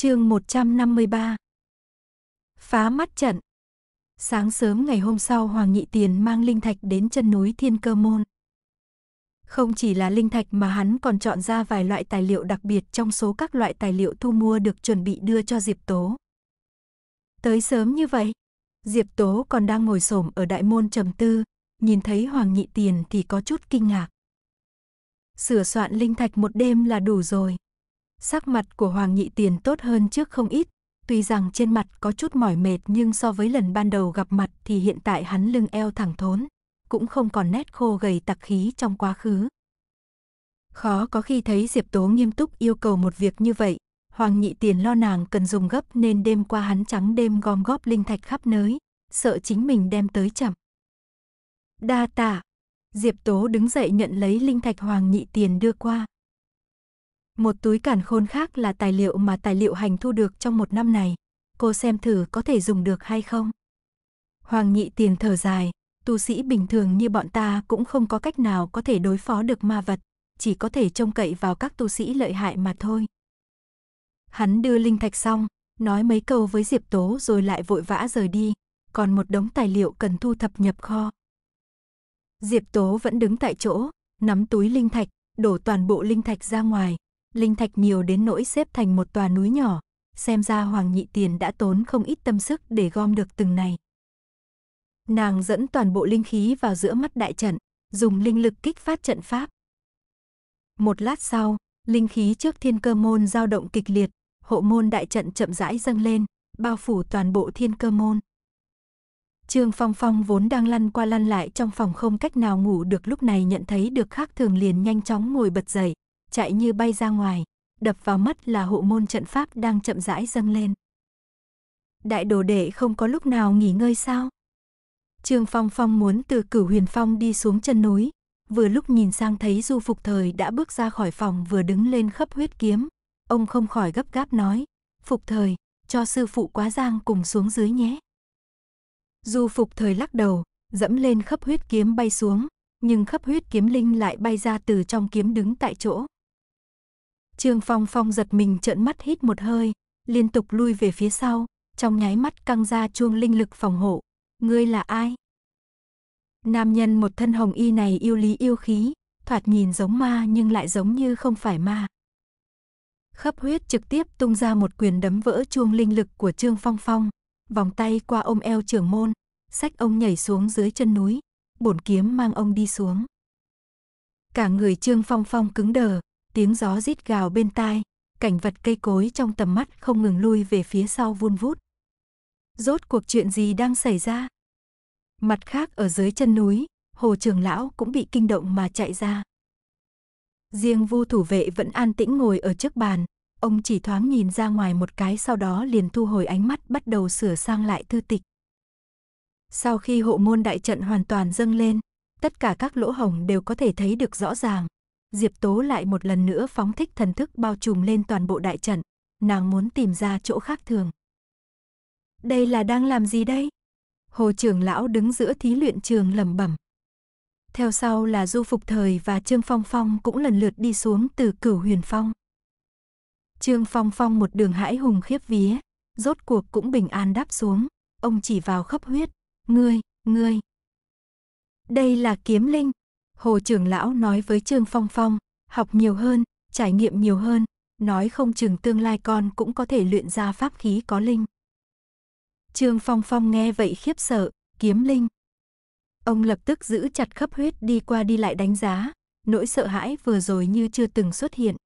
Chương 153. Phá mắt trận. Sáng sớm ngày hôm sau Hoàng Nhị Tiền mang linh thạch đến chân núi Thiên Cơ Môn. Không chỉ là linh thạch mà hắn còn chọn ra vài loại tài liệu đặc biệt trong số các loại tài liệu thu mua được chuẩn bị đưa cho Diệp Tố. Tới sớm như vậy, Diệp Tố còn đang ngồi xổm ở đại môn trầm tư, nhìn thấy Hoàng Nhị Tiền thì có chút kinh ngạc. Sửa soạn linh thạch một đêm là đủ rồi. Sắc mặt của Hoàng Nhị Tiền tốt hơn trước không ít, tuy rằng trên mặt có chút mỏi mệt nhưng so với lần ban đầu gặp mặt thì hiện tại hắn lưng eo thẳng thốn, cũng không còn nét khô gầy tặc khí trong quá khứ. Khó có khi thấy Diệp Tố nghiêm túc yêu cầu một việc như vậy, Hoàng Nhị Tiền lo nàng cần dùng gấp nên đêm qua hắn trắng đêm gom góp linh thạch khắp nơi, sợ chính mình đem tới chậm. Đa tạ. Diệp Tố đứng dậy nhận lấy linh thạch Hoàng Nhị Tiền đưa qua. Một túi cản khôn khác là tài liệu mà tài liệu hành thu được trong một năm này. Cô xem thử có thể dùng được hay không. Hoàng nhị tiền thở dài, tu sĩ bình thường như bọn ta cũng không có cách nào có thể đối phó được ma vật, chỉ có thể trông cậy vào các tu sĩ lợi hại mà thôi. Hắn đưa linh thạch xong, nói mấy câu với Diệp Tố rồi lại vội vã rời đi, còn một đống tài liệu cần thu thập nhập kho. Diệp Tố vẫn đứng tại chỗ, nắm túi linh thạch, đổ toàn bộ linh thạch ra ngoài, linh thạch nhiều đến nỗi xếp thành một tòa núi nhỏ, xem ra Hoàng Nhị Tiền đã tốn không ít tâm sức để gom được từng này. Nàng dẫn toàn bộ linh khí vào giữa mắt đại trận, dùng linh lực kích phát trận pháp. Một lát sau, linh khí trước thiên cơ môn dao động kịch liệt, hộ môn đại trận chậm rãi dâng lên, bao phủ toàn bộ thiên cơ môn. Trương Phong Phong vốn đang lăn qua lăn lại trong phòng không cách nào ngủ được lúc này nhận thấy được khác thường liền nhanh chóng ngồi bật dậy, chạy như bay ra ngoài, đập vào mắt là hộ môn trận pháp đang chậm rãi dâng lên. Đại đồ đệ không có lúc nào nghỉ ngơi sao? Trương Phong Phong muốn từ cửu huyền phong đi xuống chân núi, vừa lúc nhìn sang thấy du phục thời đã bước ra khỏi phòng vừa đứng lên khắp huyết kiếm. Ông không khỏi gấp gáp nói, phục thời, cho sư phụ quá giang cùng xuống dưới nhé. Du phục thời lắc đầu, dẫm lên khắp huyết kiếm bay xuống, nhưng khắp huyết kiếm linh lại bay ra từ trong kiếm đứng tại chỗ. Trương Phong Phong giật mình trợn mắt hít một hơi, liên tục lui về phía sau, trong nháy mắt căng ra chuông linh lực phòng hộ. Ngươi là ai? Nam nhân một thân hồng y này yêu lý yêu khí, thoạt nhìn giống ma nhưng lại giống như không phải ma. Khắp huyết trực tiếp tung ra một quyền đấm vỡ chuông linh lực của Trương Phong Phong, vòng tay qua ôm eo trưởng môn, sách ông nhảy xuống dưới chân núi, bổn kiếm mang ông đi xuống. Cả người Trương Phong Phong cứng đờ, tiếng gió rít gào bên tai, cảnh vật cây cối trong tầm mắt không ngừng lui về phía sau vun vút. Rốt cuộc chuyện gì đang xảy ra? Mặt khác ở dưới chân núi, hồ trường lão cũng bị kinh động mà chạy ra. Riêng vu thủ vệ vẫn an tĩnh ngồi ở trước bàn, ông chỉ thoáng nhìn ra ngoài một cái sau đó liền thu hồi ánh mắt bắt đầu sửa sang lại thư tịch. Sau khi hộ môn đại trận hoàn toàn dâng lên, tất cả các lỗ hồng đều có thể thấy được rõ ràng. Diệp Tố lại một lần nữa phóng thích thần thức bao trùm lên toàn bộ đại trận, nàng muốn tìm ra chỗ khác thường. Đây là đang làm gì đây? Hồ trưởng lão đứng giữa thí luyện trường lẩm bẩm. Theo sau là Du Phục Thời và Trương Phong Phong cũng lần lượt đi xuống từ cửu huyền phong. Trương Phong Phong một đường hãi hùng khiếp vía, rốt cuộc cũng bình an đáp xuống, ông chỉ vào khắp huyết, ngươi, ngươi. Đây là kiếm linh, Hồ trưởng lão nói với Trương Phong Phong, học nhiều hơn, trải nghiệm nhiều hơn, nói không chừng tương lai con cũng có thể luyện ra pháp khí có linh. Trương Phong Phong nghe vậy khiếp sợ, kiếm linh. Ông lập tức giữ chặt khắp huyết đi qua đi lại đánh giá, nỗi sợ hãi vừa rồi như chưa từng xuất hiện.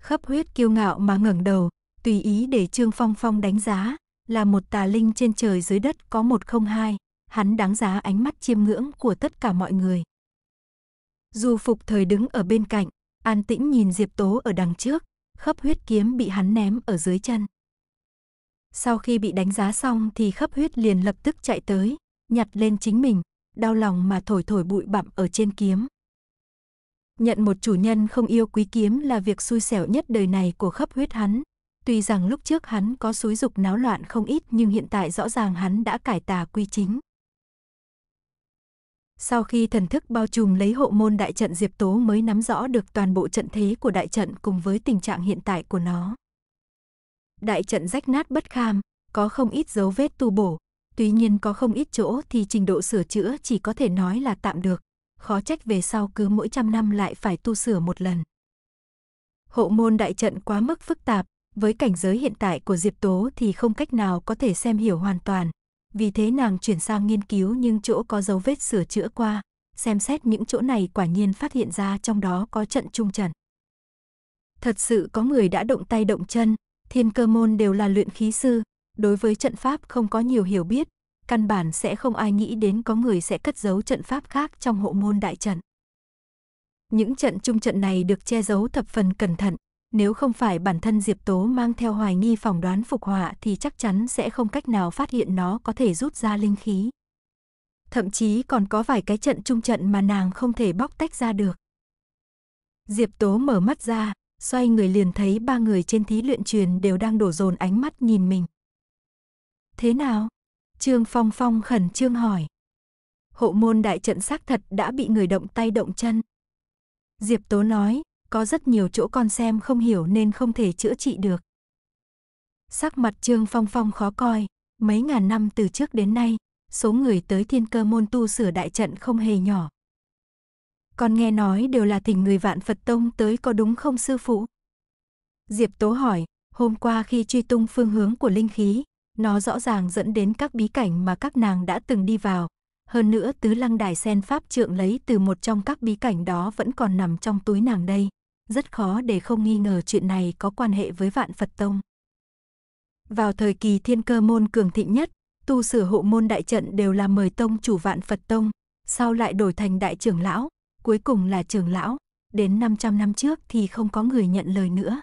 Khắp huyết kiêu ngạo mà ngẩng đầu, tùy ý để Trương Phong Phong đánh giá, là một tà linh trên trời dưới đất có một không hai, hắn đáng giá ánh mắt chiêm ngưỡng của tất cả mọi người. Du Phục Thời đứng ở bên cạnh, an tĩnh nhìn Diệp Tố ở đằng trước, khắp huyết kiếm bị hắn ném ở dưới chân. Sau khi bị đánh giá xong thì khắp huyết liền lập tức chạy tới, nhặt lên chính mình, đau lòng mà thổi thổi bụi bặm ở trên kiếm. Nhận một chủ nhân không yêu quý kiếm là việc xui xẻo nhất đời này của khắp huyết hắn. Tuy rằng lúc trước hắn có xúi dục náo loạn không ít nhưng hiện tại rõ ràng hắn đã cải tà quy chính. Sau khi thần thức bao trùm lấy hộ môn đại trận Diệp Tố mới nắm rõ được toàn bộ trận thế của đại trận cùng với tình trạng hiện tại của nó. Đại trận rách nát bất kham, có không ít dấu vết tu bổ, tuy nhiên có không ít chỗ thì trình độ sửa chữa chỉ có thể nói là tạm được, khó trách về sau cứ mỗi trăm năm lại phải tu sửa một lần. Hộ môn đại trận quá mức phức tạp, với cảnh giới hiện tại của Diệp Tố thì không cách nào có thể xem hiểu hoàn toàn, vì thế nàng chuyển sang nghiên cứu những chỗ có dấu vết sửa chữa qua, xem xét những chỗ này quả nhiên phát hiện ra trong đó có trận trung trận Thật sự có người đã động tay động chân, thiên cơ môn đều là luyện khí sư, đối với trận pháp không có nhiều hiểu biết, căn bản sẽ không ai nghĩ đến có người sẽ cất giấu trận pháp khác trong hộ môn đại trận. Những trận trung trận này được che giấu thập phần cẩn thận, nếu không phải bản thân Diệp Tố mang theo hoài nghi phỏng đoán phục họa thì chắc chắn sẽ không cách nào phát hiện nó có thể rút ra linh khí. Thậm chí còn có vài cái trận trung trận mà nàng không thể bóc tách ra được. Diệp Tố mở mắt ra, xoay người liền thấy ba người trên thí luyện truyền đều đang đổ dồn ánh mắt nhìn mình. Thế nào? Trương Phong Phong khẩn trương hỏi. Hộ môn đại trận xác thật đã bị người động tay động chân. Diệp Tố nói, có rất nhiều chỗ con xem không hiểu nên không thể chữa trị được. Sắc mặt Trương Phong Phong khó coi, mấy ngàn năm từ trước đến nay, số người tới thiên cơ môn tu sửa đại trận không hề nhỏ. Con nghe nói đều là tình người vạn Phật Tông tới có đúng không sư phụ? Diệp Tố hỏi, hôm qua khi truy tung phương hướng của linh khí, nó rõ ràng dẫn đến các bí cảnh mà các nàng đã từng đi vào. Hơn nữa tứ lăng đài sen pháp trượng lấy từ một trong các bí cảnh đó vẫn còn nằm trong túi nàng đây rất khó để không nghi ngờ chuyện này có quan hệ với vạn Phật Tông. Vào thời kỳ thiên cơ môn cường thịnh nhất, tu sửa hộ môn đại trận đều là mời tông chủ vạn Phật Tông, sau lại đổi thành đại trưởng lão, cuối cùng là trưởng lão, đến 500 năm trước thì không có người nhận lời nữa.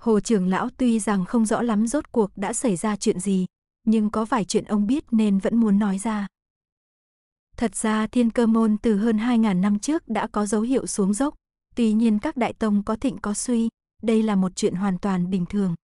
Hồ trưởng lão tuy rằng không rõ lắm rốt cuộc đã xảy ra chuyện gì, nhưng có vài chuyện ông biết nên vẫn muốn nói ra. Thật ra thiên cơ môn từ hơn 2.000 năm trước đã có dấu hiệu xuống dốc, Tuy nhiên các đại tông có thịnh có suy, đây là một chuyện hoàn toàn bình thường.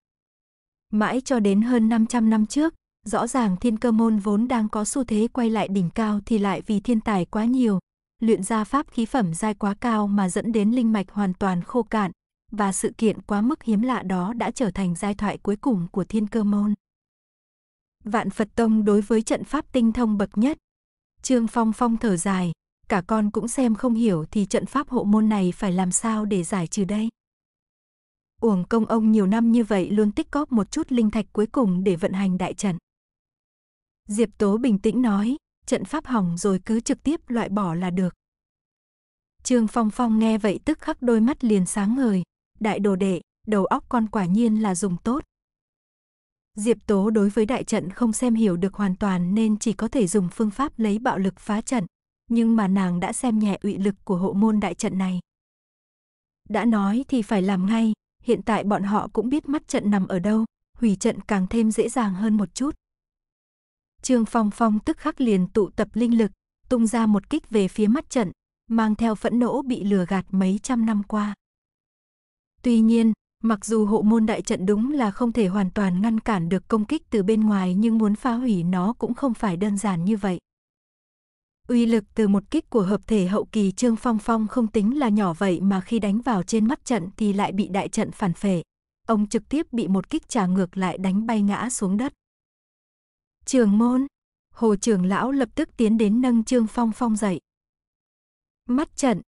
Mãi cho đến hơn 500 năm trước, rõ ràng thiên cơ môn vốn đang có xu thế quay lại đỉnh cao thì lại vì thiên tài quá nhiều, luyện ra pháp khí phẩm giai quá cao mà dẫn đến linh mạch hoàn toàn khô cạn, và sự kiện quá mức hiếm lạ đó đã trở thành giai thoại cuối cùng của thiên cơ môn. Vạn Phật Tông đối với trận pháp tinh thông bậc nhất. Trương Phong Phong thở dài, cả con cũng xem không hiểu thì trận pháp hộ môn này phải làm sao để giải trừ đây. Uổng công ông nhiều năm như vậy luôn tích cóp một chút linh thạch cuối cùng để vận hành đại trận. Diệp Tố bình tĩnh nói, trận pháp hỏng rồi cứ trực tiếp loại bỏ là được. Trương Phong Phong nghe vậy tức khắc đôi mắt liền sáng ngời, đại đồ đệ, đầu óc con quả nhiên là dùng tốt. Diệp Tố đối với đại trận không xem hiểu được hoàn toàn nên chỉ có thể dùng phương pháp lấy bạo lực phá trận nhưng mà nàng đã xem nhẹ uy lực của hộ môn đại trận này. Đã nói thì phải làm ngay, hiện tại bọn họ cũng biết mắt trận nằm ở đâu, hủy trận càng thêm dễ dàng hơn một chút. Trương Phong Phong tức khắc liền tụ tập linh lực, tung ra một kích về phía mắt trận, mang theo phẫn nộ bị lừa gạt mấy trăm năm qua. Tuy nhiên, mặc dù hộ môn đại trận đúng là không thể hoàn toàn ngăn cản được công kích từ bên ngoài nhưng muốn phá hủy nó cũng không phải đơn giản như vậy. Uy lực từ một kích của hợp thể hậu kỳ Trương Phong Phong không tính là nhỏ vậy mà khi đánh vào trên mắt trận thì lại bị đại trận phản phệ. Ông trực tiếp bị một kích trả ngược lại đánh bay ngã xuống đất. Trường môn, Hồ trường lão lập tức tiến đến nâng Trương Phong Phong dậy. Mắt trận,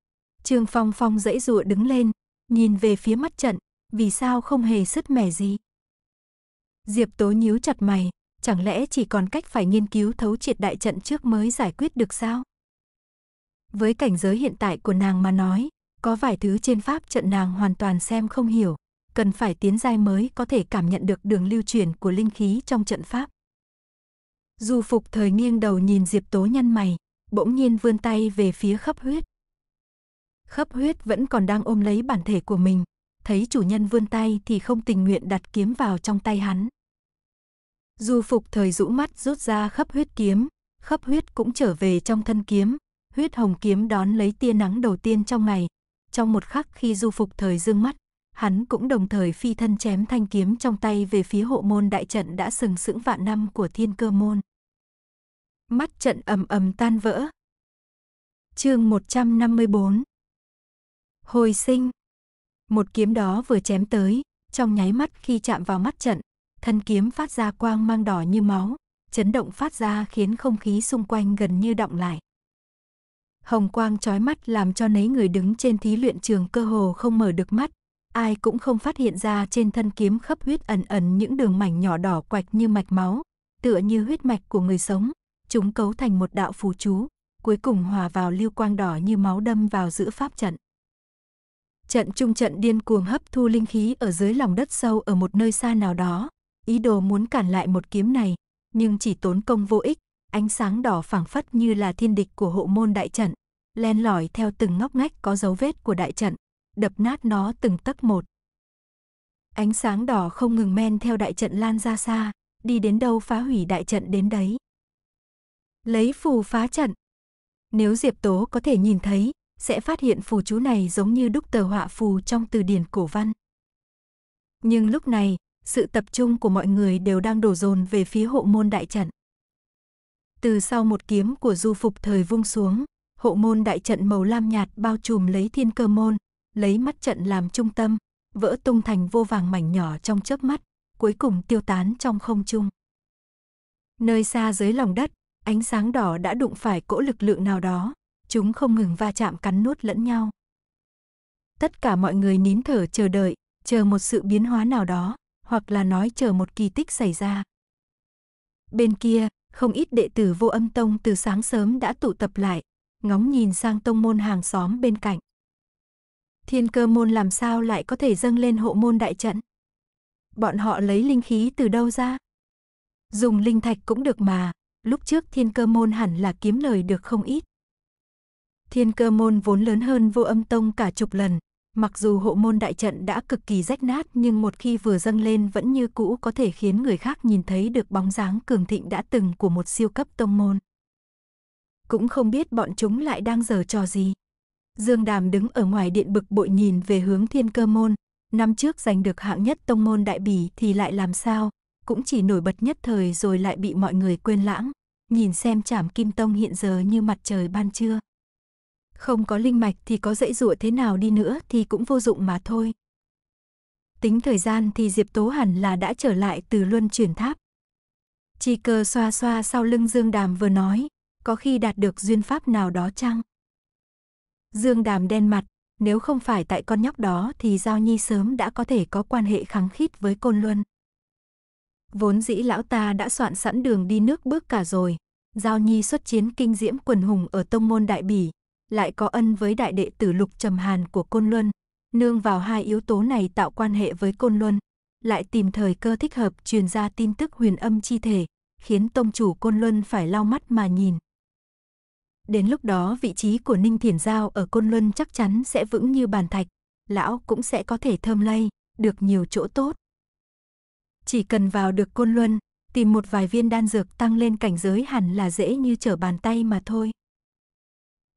Trương Phong Phong dãy dụa đứng lên, nhìn về phía mắt trận, vì sao không hề sứt mẻ gì. Diệp Tố nhíu chặt mày, chẳng lẽ chỉ còn cách phải nghiên cứu thấu triệt đại trận trước mới giải quyết được sao? Với cảnh giới hiện tại của nàng mà nói, có vài thứ trên pháp trận nàng hoàn toàn xem không hiểu, cần phải tiến giai mới có thể cảm nhận được đường lưu chuyển của linh khí trong trận pháp. Du phục thời nghiêng đầu nhìn Diệp Tố nhăn mày, bỗng nhiên vươn tay về phía khắp huyết. Khắp huyết vẫn còn đang ôm lấy bản thể của mình, thấy chủ nhân vươn tay thì không tình nguyện đặt kiếm vào trong tay hắn. Du phục thời rũ mắt rút ra khắp huyết kiếm, khắp huyết cũng trở về trong thân kiếm, huyết hồng kiếm đón lấy tia nắng đầu tiên trong ngày. Trong một khắc khi du phục thời dương mắt, hắn cũng đồng thời phi thân chém thanh kiếm trong tay về phía hộ môn đại trận đã sừng sững vạn năm của thiên cơ môn. Mắt trận ầm ầm tan vỡ. Chương 154 Hồi sinh Một kiếm đó vừa chém tới, trong nháy mắt khi chạm vào mắt trận, thân kiếm phát ra quang mang đỏ như máu, chấn động phát ra khiến không khí xung quanh gần như động lại. Hồng quang chói mắt làm cho nấy người đứng trên thí luyện trường cơ hồ không mở được mắt, ai cũng không phát hiện ra trên thân kiếm khắp huyết ẩn ẩn những đường mảnh nhỏ đỏ quạch như mạch máu, tựa như huyết mạch của người sống, chúng cấu thành một đạo phù chú, cuối cùng hòa vào lưu quang đỏ như máu đâm vào giữa pháp trận. Trận trung trận điên cuồng hấp thu linh khí ở dưới lòng đất sâu ở một nơi xa nào đó, ý đồ muốn cản lại một kiếm này, nhưng chỉ tốn công vô ích, ánh sáng đỏ phảng phất như là thiên địch của hộ môn đại trận, len lỏi theo từng ngóc ngách có dấu vết của đại trận, đập nát nó từng tấc một. Ánh sáng đỏ không ngừng men theo đại trận lan ra xa, đi đến đâu phá hủy đại trận đến đấy. Lấy phù phá trận. Nếu Diệp Tố có thể nhìn thấy, sẽ phát hiện phù chú này giống như đúc tờ họa phù trong từ điển cổ văn. Nhưng lúc này, sự tập trung của mọi người đều đang đổ dồn về phía hộ môn đại trận. Từ sau một kiếm của du phục thời vung xuống, hộ môn đại trận màu lam nhạt bao trùm lấy thiên cơ môn, lấy mắt trận làm trung tâm, vỡ tung thành vô vàng mảnh nhỏ trong chớp mắt, cuối cùng tiêu tán trong không trung. Nơi xa dưới lòng đất, ánh sáng đỏ đã đụng phải cỗ lực lượng nào đó, chúng không ngừng va chạm cắn nuốt lẫn nhau. Tất cả mọi người nín thở chờ đợi, chờ một sự biến hóa nào đó, hoặc là nói chờ một kỳ tích xảy ra. Bên kia, không ít đệ tử vô âm tông từ sáng sớm đã tụ tập lại, ngóng nhìn sang tông môn hàng xóm bên cạnh. Thiên cơ môn làm sao lại có thể dâng lên hộ môn đại trận? Bọn họ lấy linh khí từ đâu ra? Dùng linh thạch cũng được mà, lúc trước thiên cơ môn hẳn là kiếm lời được không ít. Thiên cơ môn vốn lớn hơn vô âm tông cả chục lần, Mặc dù hộ môn đại trận đã cực kỳ rách nát nhưng một khi vừa dâng lên vẫn như cũ có thể khiến người khác nhìn thấy được bóng dáng cường thịnh đã từng của một siêu cấp tông môn. Cũng không biết bọn chúng lại đang giở trò gì. Dương Đàm đứng ở ngoài điện bực bội nhìn về hướng thiên cơ môn, năm trước giành được hạng nhất tông môn đại bỉ thì lại làm sao, cũng chỉ nổi bật nhất thời rồi lại bị mọi người quên lãng, nhìn xem chảm kim tông hiện giờ như mặt trời ban trưa. Không có linh mạch thì có dãy rủa thế nào đi nữa thì cũng vô dụng mà thôi. Tính thời gian thì Diệp Tố hẳn là đã trở lại từ luân chuyển tháp. Chi cơ xoa xoa sau lưng Dương Đàm vừa nói, có khi đạt được duyên pháp nào đó chăng? Dương Đàm đen mặt, nếu không phải tại con nhóc đó thì Giao Nhi sớm đã có thể có quan hệ kháng khít với Côn Luân. Vốn dĩ lão ta đã soạn sẵn đường đi nước bước cả rồi, Giao Nhi xuất chiến kinh diễm quần hùng ở tông môn Đại Bỉ, lại có ân với đại đệ tử Lục Trầm Hàn của Côn Luân, nương vào hai yếu tố này tạo quan hệ với Côn Luân, lại tìm thời cơ thích hợp truyền ra tin tức huyền âm chi thể, khiến tông chủ Côn Luân phải lau mắt mà nhìn. Đến lúc đó vị trí của Ninh Thiển Giao ở Côn Luân chắc chắn sẽ vững như bàn thạch, lão cũng sẽ có thể thơm lây, được nhiều chỗ tốt. Chỉ cần vào được Côn Luân, tìm một vài viên đan dược tăng lên cảnh giới hẳn là dễ như trở bàn tay mà thôi.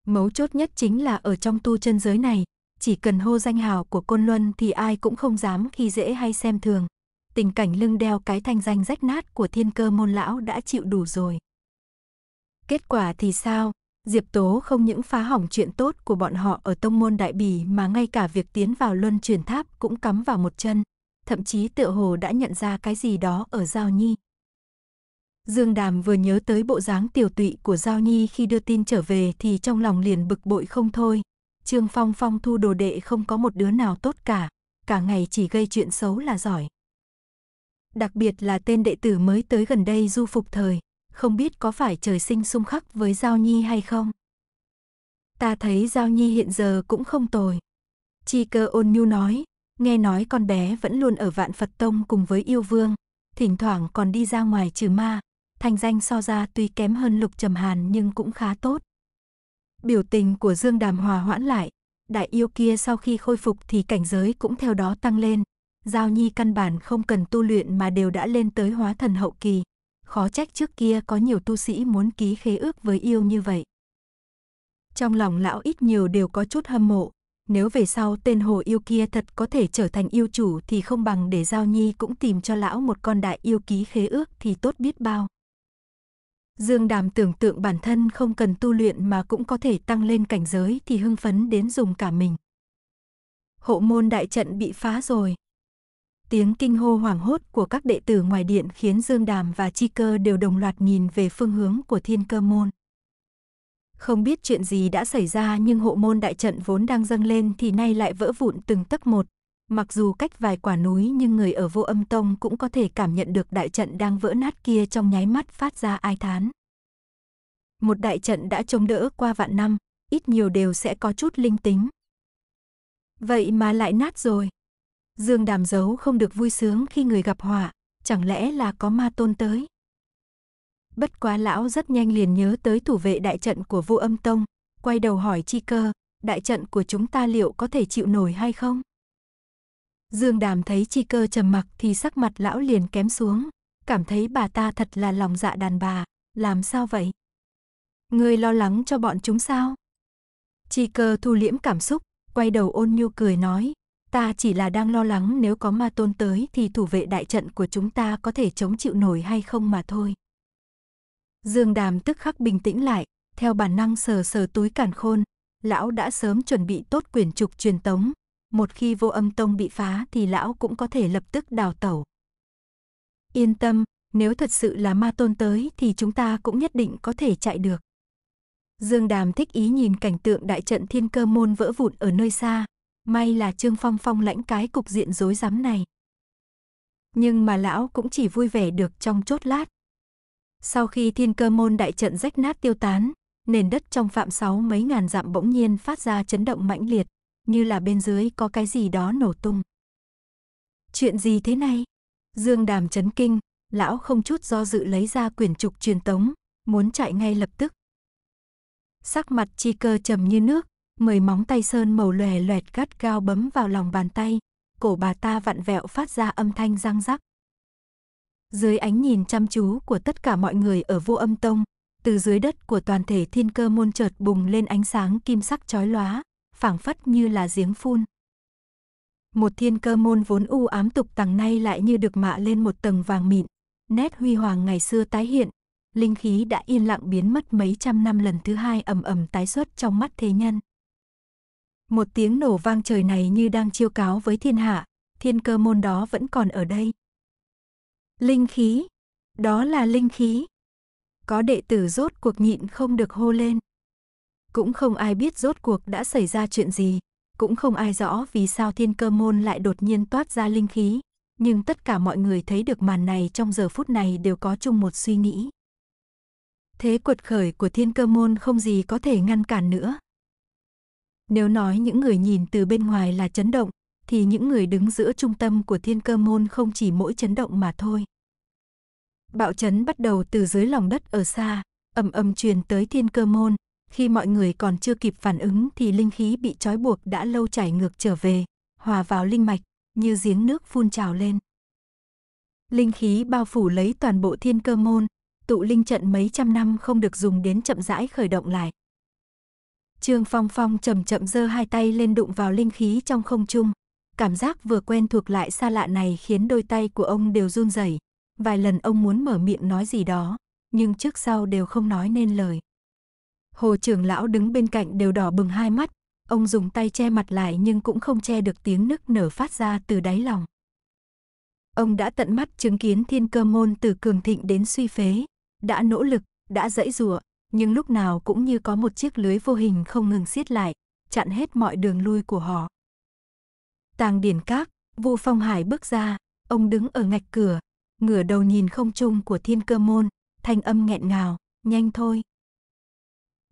Mấu chốt nhất chính là ở trong tu chân giới này, chỉ cần hô danh hào của Côn Luân thì ai cũng không dám khi dễ hay xem thường. Tình cảnh lưng đeo cái thanh danh rách nát của thiên cơ môn lão đã chịu đủ rồi. Kết quả thì sao? Diệp Tố không những phá hỏng chuyện tốt của bọn họ ở tông môn đại bỉ mà ngay cả việc tiến vào luân truyền tháp cũng cắm vào một chân. Thậm chí tựa hồ đã nhận ra cái gì đó ở Giao Nhi. Dương Đàm vừa nhớ tới bộ dáng tiểu tụy của Giao Nhi khi đưa tin trở về thì trong lòng liền bực bội không thôi. Trương Phong Phong thu đồ đệ không có một đứa nào tốt cả, cả ngày chỉ gây chuyện xấu là giỏi. Đặc biệt là tên đệ tử mới tới gần đây du phục thời, không biết có phải trời sinh xung khắc với Giao Nhi hay không. Ta thấy Giao Nhi hiện giờ cũng không tồi. Chi cơ ôn nhu nói, nghe nói con bé vẫn luôn ở vạn Phật Tông cùng với yêu vương, thỉnh thoảng còn đi ra ngoài trừ ma, thành danh so ra tuy kém hơn Lục Trầm Hàn nhưng cũng khá tốt. Biểu tình của Dương Đàm hòa hoãn lại, đại yêu kia sau khi khôi phục thì cảnh giới cũng theo đó tăng lên. Giao Nhi căn bản không cần tu luyện mà đều đã lên tới hóa thần hậu kỳ. Khó trách trước kia có nhiều tu sĩ muốn ký khế ước với yêu như vậy. Trong lòng lão ít nhiều đều có chút hâm mộ, nếu về sau tên hồ yêu kia thật có thể trở thành yêu chủ thì không bằng để Giao Nhi cũng tìm cho lão một con đại yêu ký khế ước thì tốt biết bao. Dương Đàm tưởng tượng bản thân không cần tu luyện mà cũng có thể tăng lên cảnh giới thì hưng phấn đến dùng cả mình. Hộ môn đại trận bị phá rồi. Tiếng kinh hô hoảng hốt của các đệ tử ngoài điện khiến Dương Đàm và Chi Cơ đều đồng loạt nhìn về phương hướng của thiên cơ môn. Không biết chuyện gì đã xảy ra nhưng hộ môn đại trận vốn đang dâng lên thì nay lại vỡ vụn từng tấc một, Mặc dù cách vài quả núi nhưng người ở vô âm tông cũng có thể cảm nhận được đại trận đang vỡ nát kia trong nháy mắt phát ra ai thán. Một đại trận đã chống đỡ qua vạn năm, ít nhiều đều sẽ có chút linh tính. Vậy mà lại nát rồi. Dương đàm giấu không được vui sướng khi người gặp họa, chẳng lẽ là có ma tôn tới. Bất quá lão rất nhanh liền nhớ tới thủ vệ đại trận của vô âm tông, quay đầu hỏi chi cơ, đại trận của chúng ta liệu có thể chịu nổi hay không? Dương Đàm thấy Chi Cơ trầm mặc thì sắc mặt lão liền kém xuống, cảm thấy bà ta thật là lòng dạ đàn bà, làm sao vậy? Ngươi lo lắng cho bọn chúng sao? Chi Cơ thu liễm cảm xúc, quay đầu ôn nhu cười nói, ta chỉ là đang lo lắng nếu có ma tôn tới thì thủ vệ đại trận của chúng ta có thể chống chịu nổi hay không mà thôi. Dương Đàm tức khắc bình tĩnh lại, theo bản năng sờ sờ túi càn khôn, lão đã sớm chuẩn bị tốt quyển trục truyền tống, một khi vô âm tông bị phá thì lão cũng có thể lập tức đào tẩu. Yên tâm, nếu thật sự là ma tôn tới thì chúng ta cũng nhất định có thể chạy được. Dương Đàm thích ý nhìn cảnh tượng đại trận thiên cơ môn vỡ vụn ở nơi xa, may là Trương Phong phong lãnh cái cục diện rối rắm này. Nhưng mà lão cũng chỉ vui vẻ được trong chốt lát. Sau khi thiên cơ môn đại trận rách nát tiêu tán, nền đất trong phạm sáu mấy ngàn dặm bỗng nhiên phát ra chấn động mãnh liệt, như là bên dưới có cái gì đó nổ tung. Chuyện gì thế này? Dương Đàm chấn kinh, lão không chút do dự lấy ra quyển trục truyền tống, muốn chạy ngay lập tức. Sắc mặt chi cơ trầm như nước, mười móng tay sơn màu lòe loẹt gắt gao bấm vào lòng bàn tay, cổ bà ta vặn vẹo phát ra âm thanh răng rắc. Dưới ánh nhìn chăm chú của tất cả mọi người ở vô âm tông, từ dưới đất của toàn thể thiên cơ môn chợt bùng lên ánh sáng kim sắc chói lóa, phảng phất như là giếng phun. Một thiên cơ môn vốn u ám tục tằng nay lại như được mạ lên một tầng vàng mịn, nét huy hoàng ngày xưa tái hiện, linh khí đã yên lặng biến mất mấy trăm năm lần thứ hai ầm ầm tái xuất trong mắt thế nhân. Một tiếng nổ vang trời này như đang chiêu cáo với thiên hạ, thiên cơ môn đó vẫn còn ở đây. Linh khí, đó là linh khí. Có đệ tử rốt cuộc nhịn không được hô lên. Cũng không ai biết rốt cuộc đã xảy ra chuyện gì, cũng không ai rõ vì sao thiên cơ môn lại đột nhiên toát ra linh khí, nhưng tất cả mọi người thấy được màn này trong giờ phút này đều có chung một suy nghĩ. Thế quật khởi của thiên cơ môn không gì có thể ngăn cản nữa. Nếu nói những người nhìn từ bên ngoài là chấn động, thì những người đứng giữa trung tâm của thiên cơ môn không chỉ mỗi chấn động mà thôi. Bạo chấn bắt đầu từ dưới lòng đất ở xa, ầm ầm truyền tới thiên cơ môn, khi mọi người còn chưa kịp phản ứng thì linh khí bị trói buộc đã lâu chảy ngược trở về, hòa vào linh mạch, như giếng nước phun trào lên. Linh khí bao phủ lấy toàn bộ thiên cơ môn, tụ linh trận mấy trăm năm không được dùng đến chậm rãi khởi động lại. Trương Phong Phong chậm chậm giơ hai tay lên đụng vào linh khí trong không trung. Cảm giác vừa quen thuộc lại xa lạ này khiến đôi tay của ông đều run rẩy. Vài lần ông muốn mở miệng nói gì đó, nhưng trước sau đều không nói nên lời. Hồ trưởng lão đứng bên cạnh đều đỏ bừng hai mắt, ông dùng tay che mặt lại nhưng cũng không che được tiếng nức nở phát ra từ đáy lòng. Ông đã tận mắt chứng kiến thiên cơ môn từ cường thịnh đến suy phế, đã nỗ lực, đã dẫy dụa, nhưng lúc nào cũng như có một chiếc lưới vô hình không ngừng siết lại, chặn hết mọi đường lui của họ. Tàng điển các, Vu Phong Hải bước ra, ông đứng ở ngạch cửa, ngửa đầu nhìn không trung của thiên cơ môn, thanh âm nghẹn ngào, nhanh thôi,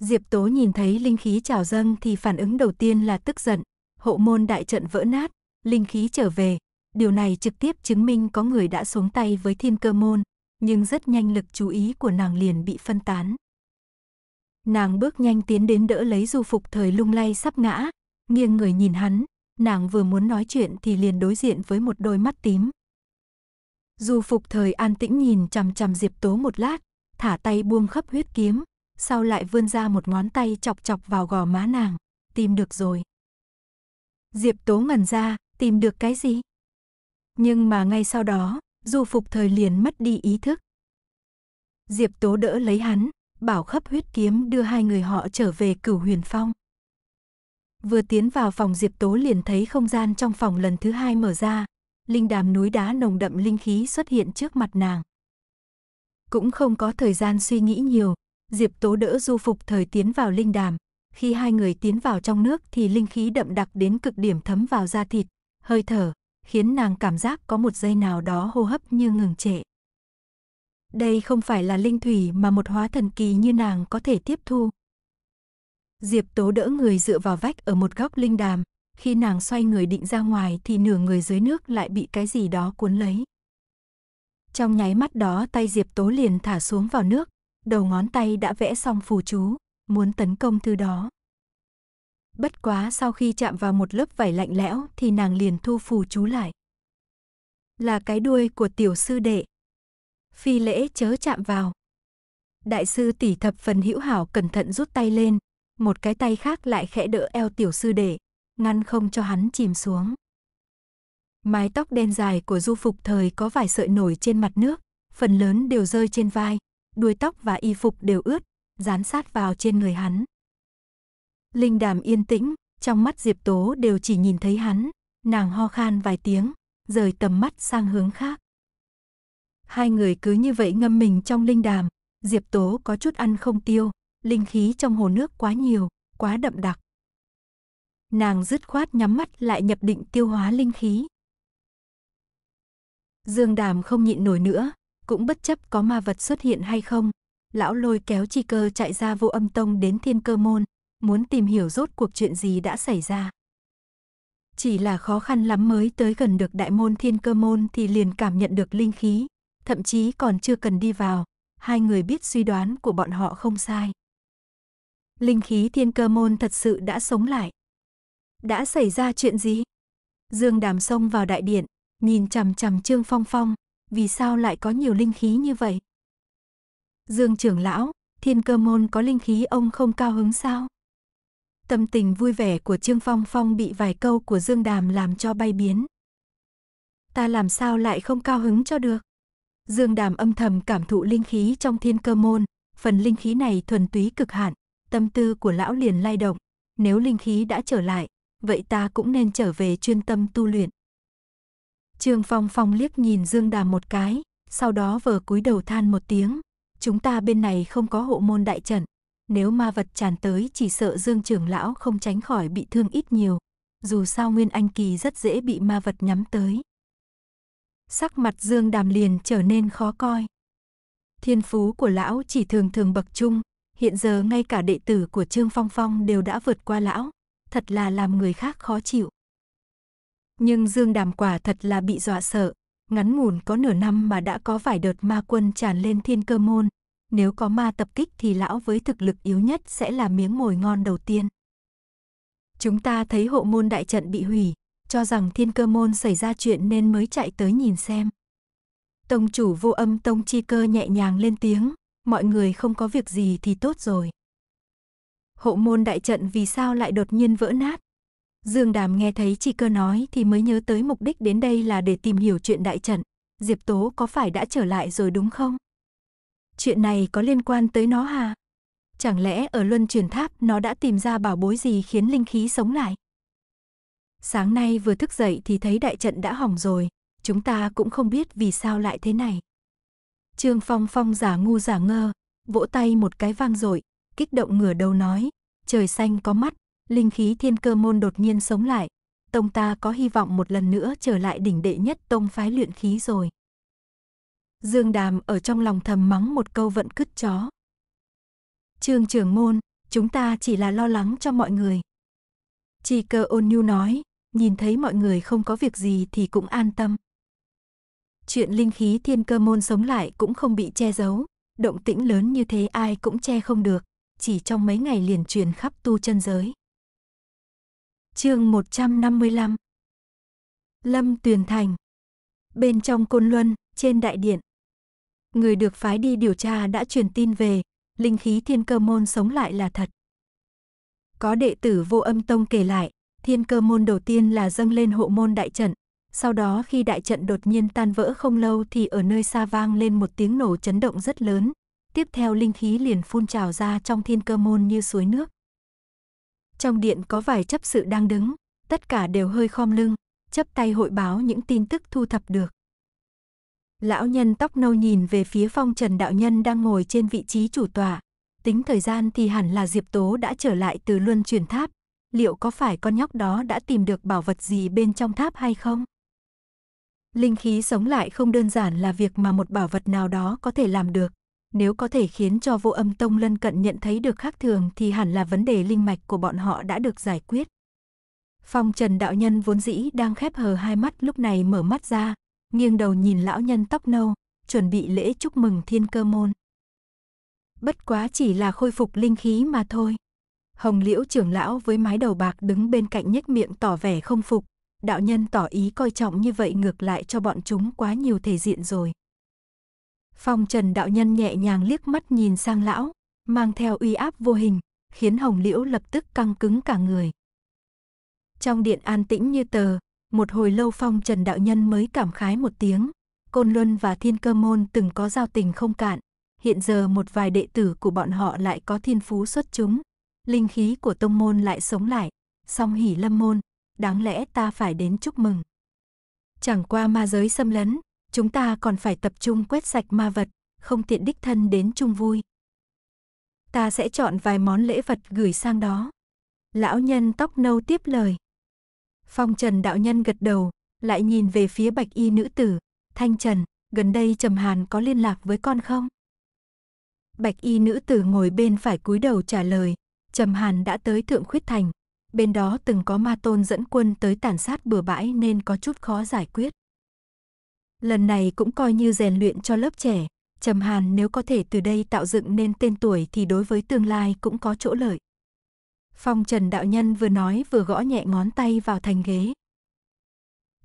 Diệp Tố nhìn thấy linh khí trào dâng thì phản ứng đầu tiên là tức giận, hộ môn đại trận vỡ nát, linh khí trở về, điều này trực tiếp chứng minh có người đã xuống tay với thiên cơ môn, nhưng rất nhanh lực chú ý của nàng liền bị phân tán. Nàng bước nhanh tiến đến đỡ lấy du phục thời lung lay sắp ngã, nghiêng người nhìn hắn, nàng vừa muốn nói chuyện thì liền đối diện với một đôi mắt tím. Du phục thời an tĩnh nhìn chằm chằm Diệp Tố một lát, thả tay buông khắp huyết kiếm, sau lại vươn ra một ngón tay chọc chọc vào gò má nàng, tìm được rồi. Diệp Tố ngẩn ra, tìm được cái gì? Nhưng mà ngay sau đó, du phục thời liền mất đi ý thức. Diệp Tố đỡ lấy hắn, bảo khắp huyết kiếm đưa hai người họ trở về cửu huyền phong. Vừa tiến vào phòng Diệp Tố liền thấy không gian trong phòng lần thứ hai mở ra, linh đàm núi đá nồng đậm linh khí xuất hiện trước mặt nàng. Cũng không có thời gian suy nghĩ nhiều, Diệp Tố đỡ Du Phục thời tiến vào linh đàm. Khi hai người tiến vào trong nước thì linh khí đậm đặc đến cực điểm thấm vào da thịt, hơi thở, khiến nàng cảm giác có một giây nào đó hô hấp như ngừng trệ. Đây không phải là linh thủy mà một hóa thần kỳ như nàng có thể tiếp thu. Diệp Tố đỡ người dựa vào vách ở một góc linh đàm, khi nàng xoay người định ra ngoài thì nửa người dưới nước lại bị cái gì đó cuốn lấy. Trong nháy mắt đó tay Diệp Tố liền thả xuống vào nước, đầu ngón tay đã vẽ xong phù chú, muốn tấn công thứ đó. Bất quá sau khi chạm vào một lớp vải lạnh lẽo thì nàng liền thu phù chú lại. Là cái đuôi của tiểu sư đệ. Phi lễ chớ chạm vào. Đại sư tỷ thập phần hữu hảo cẩn thận rút tay lên, một cái tay khác lại khẽ đỡ eo tiểu sư đệ, ngăn không cho hắn chìm xuống. Mái tóc đen dài của du phục thời có vài sợi nổi trên mặt nước, phần lớn đều rơi trên vai, đuôi tóc và y phục đều ướt, dán sát vào trên người hắn. Linh đàm yên tĩnh, trong mắt Diệp Tố đều chỉ nhìn thấy hắn, nàng ho khan vài tiếng, rời tầm mắt sang hướng khác. Hai người cứ như vậy ngâm mình trong linh đàm, Diệp Tố có chút ăn không tiêu, linh khí trong hồ nước quá nhiều, quá đậm đặc. Nàng dứt khoát nhắm mắt lại nhập định tiêu hóa linh khí. Dương Đàm không nhịn nổi nữa, cũng bất chấp có ma vật xuất hiện hay không. Lão lôi kéo chi cơ chạy ra vô âm tông đến thiên cơ môn, muốn tìm hiểu rốt cuộc chuyện gì đã xảy ra. Chỉ là khó khăn lắm mới tới gần được đại môn thiên cơ môn thì liền cảm nhận được linh khí, thậm chí còn chưa cần đi vào, hai người biết suy đoán của bọn họ không sai. Linh khí thiên cơ môn thật sự đã sống lại. Đã xảy ra chuyện gì? Dương Đàm xông vào đại điện, nhìn chằm chằm Trương Phong Phong, vì sao lại có nhiều linh khí như vậy? Dương trưởng lão, thiên cơ môn có linh khí ông không cao hứng sao? Tâm tình vui vẻ của Trương Phong Phong bị vài câu của Dương Đàm làm cho bay biến. Ta làm sao lại không cao hứng cho được? Dương Đàm âm thầm cảm thụ linh khí trong thiên cơ môn, phần linh khí này thuần túy cực hạn, tâm tư của lão liền lay động, nếu linh khí đã trở lại, vậy ta cũng nên trở về chuyên tâm tu luyện. Trương Phong Phong liếc nhìn Dương Đàm một cái, sau đó vờ cúi đầu than một tiếng. Chúng ta bên này không có hộ môn đại trận, nếu ma vật tràn tới chỉ sợ Dương trưởng lão không tránh khỏi bị thương ít nhiều. Dù sao Nguyên Anh Kỳ rất dễ bị ma vật nhắm tới. Sắc mặt Dương Đàm liền trở nên khó coi. Thiên phú của lão chỉ thường thường bậc trung, hiện giờ ngay cả đệ tử của Trương Phong Phong đều đã vượt qua lão, thật là làm người khác khó chịu. Nhưng Dương Đàm quả thật là bị dọa sợ, ngắn ngủn có nửa năm mà đã có vài đợt ma quân tràn lên thiên cơ môn, nếu có ma tập kích thì lão với thực lực yếu nhất sẽ là miếng mồi ngon đầu tiên. Chúng ta thấy hộ môn đại trận bị hủy, cho rằng thiên cơ môn xảy ra chuyện nên mới chạy tới nhìn xem. Tông chủ vô âm tông chi cơ nhẹ nhàng lên tiếng, mọi người không có việc gì thì tốt rồi. Hộ môn đại trận vì sao lại đột nhiên vỡ nát? Dương Đàm nghe thấy Chi cơ nói thì mới nhớ tới mục đích đến đây là để tìm hiểu chuyện đại trận. Diệp Tố có phải đã trở lại rồi đúng không? Chuyện này có liên quan tới nó hà? Chẳng lẽ ở luân truyền tháp nó đã tìm ra bảo bối gì khiến linh khí sống lại? Sáng nay vừa thức dậy thì thấy đại trận đã hỏng rồi, chúng ta cũng không biết vì sao lại thế này. Trương Phong Phong giả ngu giả ngơ, vỗ tay một cái vang dội, kích động ngửa đầu nói, trời xanh có mắt, linh khí thiên cơ môn đột nhiên sống lại. Tông ta có hy vọng một lần nữa trở lại đỉnh đệ nhất tông phái luyện khí rồi. Dương Đàm ở trong lòng thầm mắng một câu vận cứt chó. Trương trưởng môn, chúng ta chỉ là lo lắng cho mọi người. Chỉ cơ ôn nhu nói, nhìn thấy mọi người không có việc gì thì cũng an tâm. Chuyện linh khí thiên cơ môn sống lại cũng không bị che giấu, động tĩnh lớn như thế ai cũng che không được, chỉ trong mấy ngày liền truyền khắp tu chân giới chương 155 Lâm Tuyền Thành Bên trong Côn Luân, trên đại điện. Người được phái đi điều tra đã truyền tin về, linh khí thiên cơ môn sống lại là thật. Có đệ tử vô âm tông kể lại, thiên cơ môn đầu tiên là dâng lên hộ môn đại trận. Sau đó khi đại trận đột nhiên tan vỡ không lâu thì ở nơi xa vang lên một tiếng nổ chấn động rất lớn. Tiếp theo linh khí liền phun trào ra trong thiên cơ môn như suối nước. Trong điện có vài chấp sự đang đứng, tất cả đều hơi khom lưng, chấp tay hội báo những tin tức thu thập được. Lão nhân tóc nâu nhìn về phía phong trần đạo nhân đang ngồi trên vị trí chủ tọa. Tính thời gian thì hẳn là Diệp Tố đã trở lại từ luân truyền tháp. Liệu có phải con nhóc đó đã tìm được bảo vật gì bên trong tháp hay không? Linh khí sống lại không đơn giản là việc mà một bảo vật nào đó có thể làm được nếu có thể khiến cho vô âm tông lân cận nhận thấy được khác thường thì hẳn là vấn đề linh mạch của bọn họ đã được giải quyết. Phong Trần đạo nhân vốn dĩ đang khép hờ hai mắt lúc này mở mắt ra, nghiêng đầu nhìn lão nhân tóc nâu, chuẩn bị lễ chúc mừng thiên cơ môn. Bất quá chỉ là khôi phục linh khí mà thôi. Hồng Liễu trưởng lão với mái đầu bạc đứng bên cạnh nhếch miệng tỏ vẻ không phục, đạo nhân tỏ ý coi trọng như vậy ngược lại cho bọn chúng quá nhiều thể diện rồi. Phong Trần đạo nhân nhẹ nhàng liếc mắt nhìn sang lão, mang theo uy áp vô hình, khiến Hồng Liễu lập tức căng cứng cả người. Trong điện an tĩnh như tờ, một hồi lâu Phong Trần đạo nhân mới cảm khái một tiếng, Côn Luân và Thiên Cơ môn từng có giao tình không cạn, hiện giờ một vài đệ tử của bọn họ lại có thiên phú xuất chúng, linh khí của tông môn lại sống lại, song hỉ lâm môn, đáng lẽ ta phải đến chúc mừng. Chẳng qua ma giới xâm lấn, chúng ta còn phải tập trung quét sạch ma vật, không tiện đích thân đến chung vui. Ta sẽ chọn vài món lễ vật gửi sang đó. Lão nhân tóc nâu tiếp lời. Phong Trần đạo nhân gật đầu, lại nhìn về phía bạch y nữ tử, Thanh Trần, gần đây Trầm Hàn có liên lạc với con không? Bạch y nữ tử ngồi bên phải cúi đầu trả lời, Trầm Hàn đã tới Thượng Khuyết Thành, bên đó từng có ma tôn dẫn quân tới tàn sát bừa bãi nên có chút khó giải quyết. Lần này cũng coi như rèn luyện cho lớp trẻ, Trầm Hàn nếu có thể từ đây tạo dựng nên tên tuổi thì đối với tương lai cũng có chỗ lợi. Phong Trần Đạo Nhân vừa nói vừa gõ nhẹ ngón tay vào thành ghế.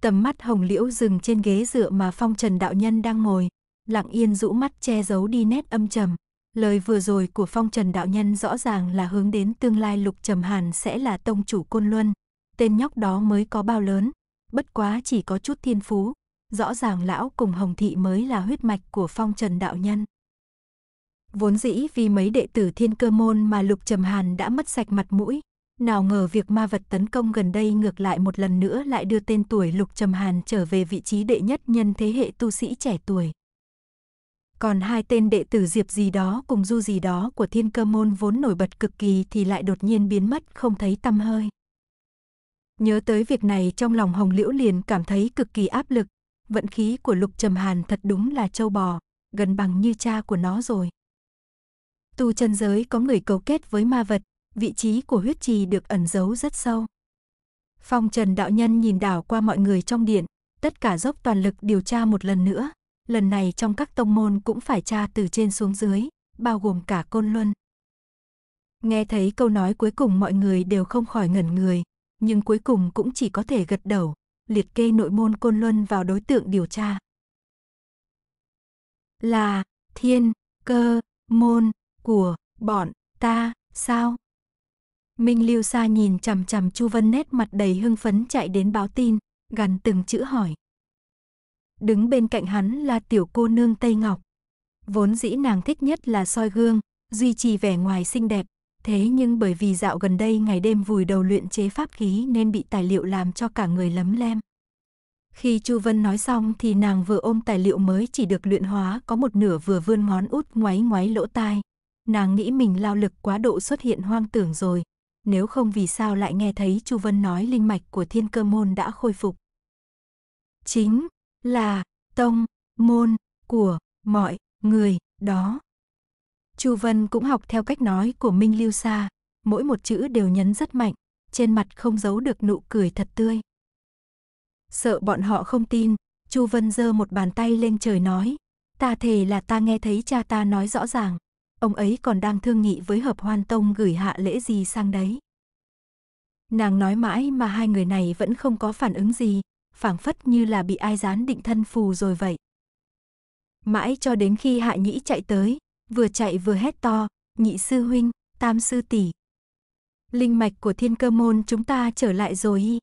Tầm mắt hồng liễu dừng trên ghế dựa mà Phong Trần Đạo Nhân đang ngồi, lặng yên rũ mắt che giấu đi nét âm trầm. Lời vừa rồi của Phong Trần Đạo Nhân rõ ràng là hướng đến tương lai Lục Trầm Hàn sẽ là tông chủ Côn Luân. Tên nhóc đó mới có bao lớn, bất quá chỉ có chút thiên phú, rõ ràng lão cùng Hồng Thị mới là huyết mạch của phong trần đạo nhân. Vốn dĩ vì mấy đệ tử thiên cơ môn mà Lục Trầm Hàn đã mất sạch mặt mũi, nào ngờ việc ma vật tấn công gần đây ngược lại một lần nữa lại đưa tên tuổi Lục Trầm Hàn trở về vị trí đệ nhất nhân thế hệ tu sĩ trẻ tuổi. Còn hai tên đệ tử Diệp gì đó cùng Du gì đó của thiên cơ môn vốn nổi bật cực kỳ thì lại đột nhiên biến mất không thấy tâm hơi. Nhớ tới việc này trong lòng Hồng Liễu liền cảm thấy cực kỳ áp lực, vận khí của Lục Trầm Hàn thật đúng là châu bò, gần bằng như cha của nó rồi. Tu chân giới có người cấu kết với ma vật, vị trí của huyết trì được ẩn giấu rất sâu. Phong Trần đạo nhân nhìn đảo qua mọi người trong điện, tất cả dốc toàn lực điều tra một lần nữa, lần này trong các tông môn cũng phải tra từ trên xuống dưới, bao gồm cả Côn Luân. Nghe thấy câu nói cuối cùng mọi người đều không khỏi ngẩn người, nhưng cuối cùng cũng chỉ có thể gật đầu, liệt kê nội môn Côn Luân vào đối tượng điều tra. Là thiên cơ môn của bọn ta sao? Minh liêu Sa nhìn chằm chằm Chu Vân nét mặt đầy hưng phấn chạy đến báo tin, gằn từng chữ hỏi. Đứng bên cạnh hắn là tiểu cô nương Tây Ngọc. Vốn dĩ nàng thích nhất là soi gương, duy trì vẻ ngoài xinh đẹp, Thế nhưng bởi vì dạo gần đây ngày đêm vùi đầu luyện chế pháp khí nên bị tài liệu làm cho cả người lấm lem. Khi Chu Vân nói xong thì nàng vừa ôm tài liệu mới chỉ được luyện hóa có một nửa vừa vươn ngón út ngoáy ngoáy lỗ tai. Nàng nghĩ mình lao lực quá độ xuất hiện hoang tưởng rồi. Nếu không vì sao lại nghe thấy Chu Vân nói linh mạch của thiên cơ môn đã khôi phục. Chính là tông môn của mọi người đó. Chu Vân cũng học theo cách nói của Minh Lưu Sa, mỗi một chữ đều nhấn rất mạnh, trên mặt không giấu được nụ cười thật tươi. Sợ bọn họ không tin, Chu Vân giơ một bàn tay lên trời nói, ta thề là ta nghe thấy cha ta nói rõ ràng, ông ấy còn đang thương nghị với hợp hoan tông gửi hạ lễ gì sang đấy. Nàng nói mãi mà hai người này vẫn không có phản ứng gì, phảng phất như là bị ai gián định thân phù rồi vậy. Mãi cho đến khi Hạ Nhĩ chạy tới, vừa chạy vừa hét to, nhị sư huynh, tam sư tỷ. Linh mạch của thiên cơ môn chúng ta trở lại rồi.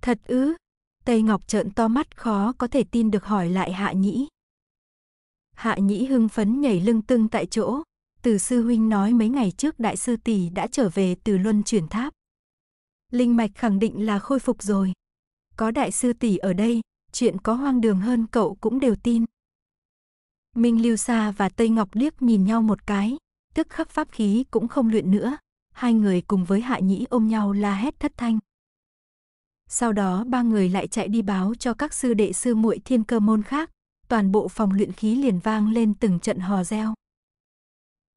Thật ư? Tây Ngọc trợn to mắt khó có thể tin được hỏi lại Hạ Nhĩ. Hạ Nhĩ hưng phấn nhảy lưng tưng tại chỗ, từ sư huynh nói mấy ngày trước đại sư tỷ đã trở về từ luân chuyển tháp. Linh mạch khẳng định là khôi phục rồi. Có đại sư tỷ ở đây, chuyện có hoang đường hơn cậu cũng đều tin. Minh Lưu Sa và Tây Ngọc liếc nhìn nhau một cái, tức khắc pháp khí cũng không luyện nữa, hai người cùng với Hạ Nhĩ ôm nhau la hét thất thanh. Sau đó ba người lại chạy đi báo cho các sư đệ sư muội thiên cơ môn khác, toàn bộ phòng luyện khí liền vang lên từng trận hò reo.